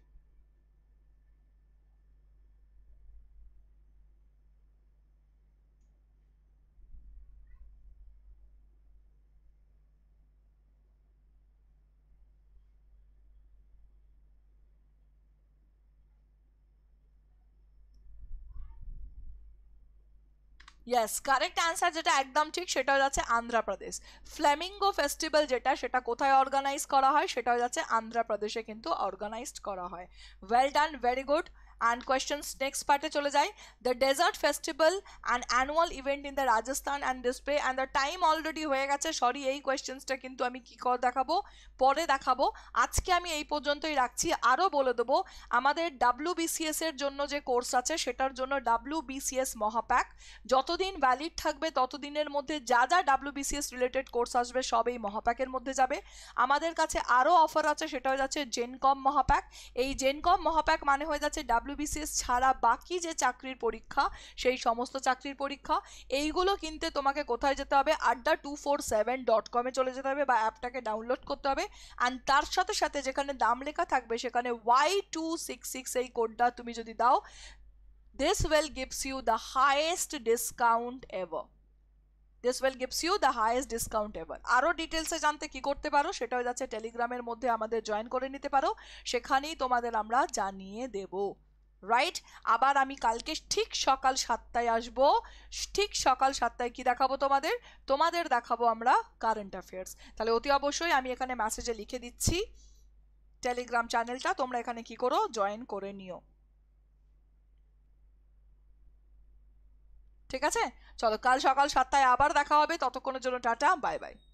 Yes correct answer যেটা একদম ঠিক সেটা হয়ে যাচ্ছে আন্ধ্রপ্রদেশ ফ্ল্যামিঙ্গো ফেস্টিভ্যাল যেটা সেটা কোথায় অর্গানাইজ করা হয় সেটা হয়ে যাচ্ছে আন্ধ্রপ্রদেশে কিন্তু অর্গানাইজড করা হয় well done very good and questions next parte chole jai the desert festival an annual event in the rajasthan and display and the time already hoye geche sorry ei questions ta kintu ami ki kor দেখাবো পরে দেখাবো আজকে আমি এই পর্যন্তই রাখছি আরও বলে দেবো আমাদের ডাব্লু বিসিএস এর জন্য যে কোর্স আছে সেটার জন্য ডাব্লু বিসিএস মহাপ্যাক যতদিন ভ্যালিড থাকবে ততদিনের মধ্যে যা যা ডাব্লু বিসিএস রিলেটেড কোর্স আসবে সব এই মহাপ্যাকের মধ্যে যাবে আমাদের কাছে আরও অফার আছে সেটা হয়ে যাচ্ছে জেনকম মহাপ্যাক এই জেনকম মহাপ্যাক মানে হয়ে যাচ্ছে ডাব্লু ডাব্লিউবিসিএস ছাড়া বাকি যে চাকরির পরীক্ষা সেই সমস্ত চাকরির পরীক্ষা এইগুলো কিনতে তোমাকে কোথায় যেতে হবে আড্ডা টু ফোর সেভেন ডট কমে চলে যেতে হবে বা অ্যাপটাকে ডাউনলোড করতে হবে অ্যান্ড তার সাথে সাথে যেখানে দাম লেখা থাকবে সেখানে ওয়াই টু সিক্স সিক্স এই কোডটা তুমি যদি দাও this well gives you the highest discount ever this well gives you the highest discount ever আরও ডিটেলসে জানতে কী করতে পারো সেটা হয়ে যাচ্ছে টেলিগ্রামের মধ্যে আমাদের জয়েন করে নিতে পারো সেখানেই তোমাদের আমরা জানিয়ে দেবো রাইট আবার আমি কালকে ঠিক সকাল সাতটায় আসব ঠিক সকাল সাতটায় কি দেখাবো তোমাদের তোমাদের দেখাবো আমরা কারেন্ট অ্যাফেয়ার্স তাহলে অতি অবশ্যই আমি এখানে মেসেজে লিখে দিচ্ছি টেলিগ্রাম চ্যানেলটা তোমরা এখানে কি করো জয়েন করে নিও ঠিক আছে চলো কাল সকাল সাতটায় আবার দেখা হবে ততক্ষণের জন্য টাটা বাই বাই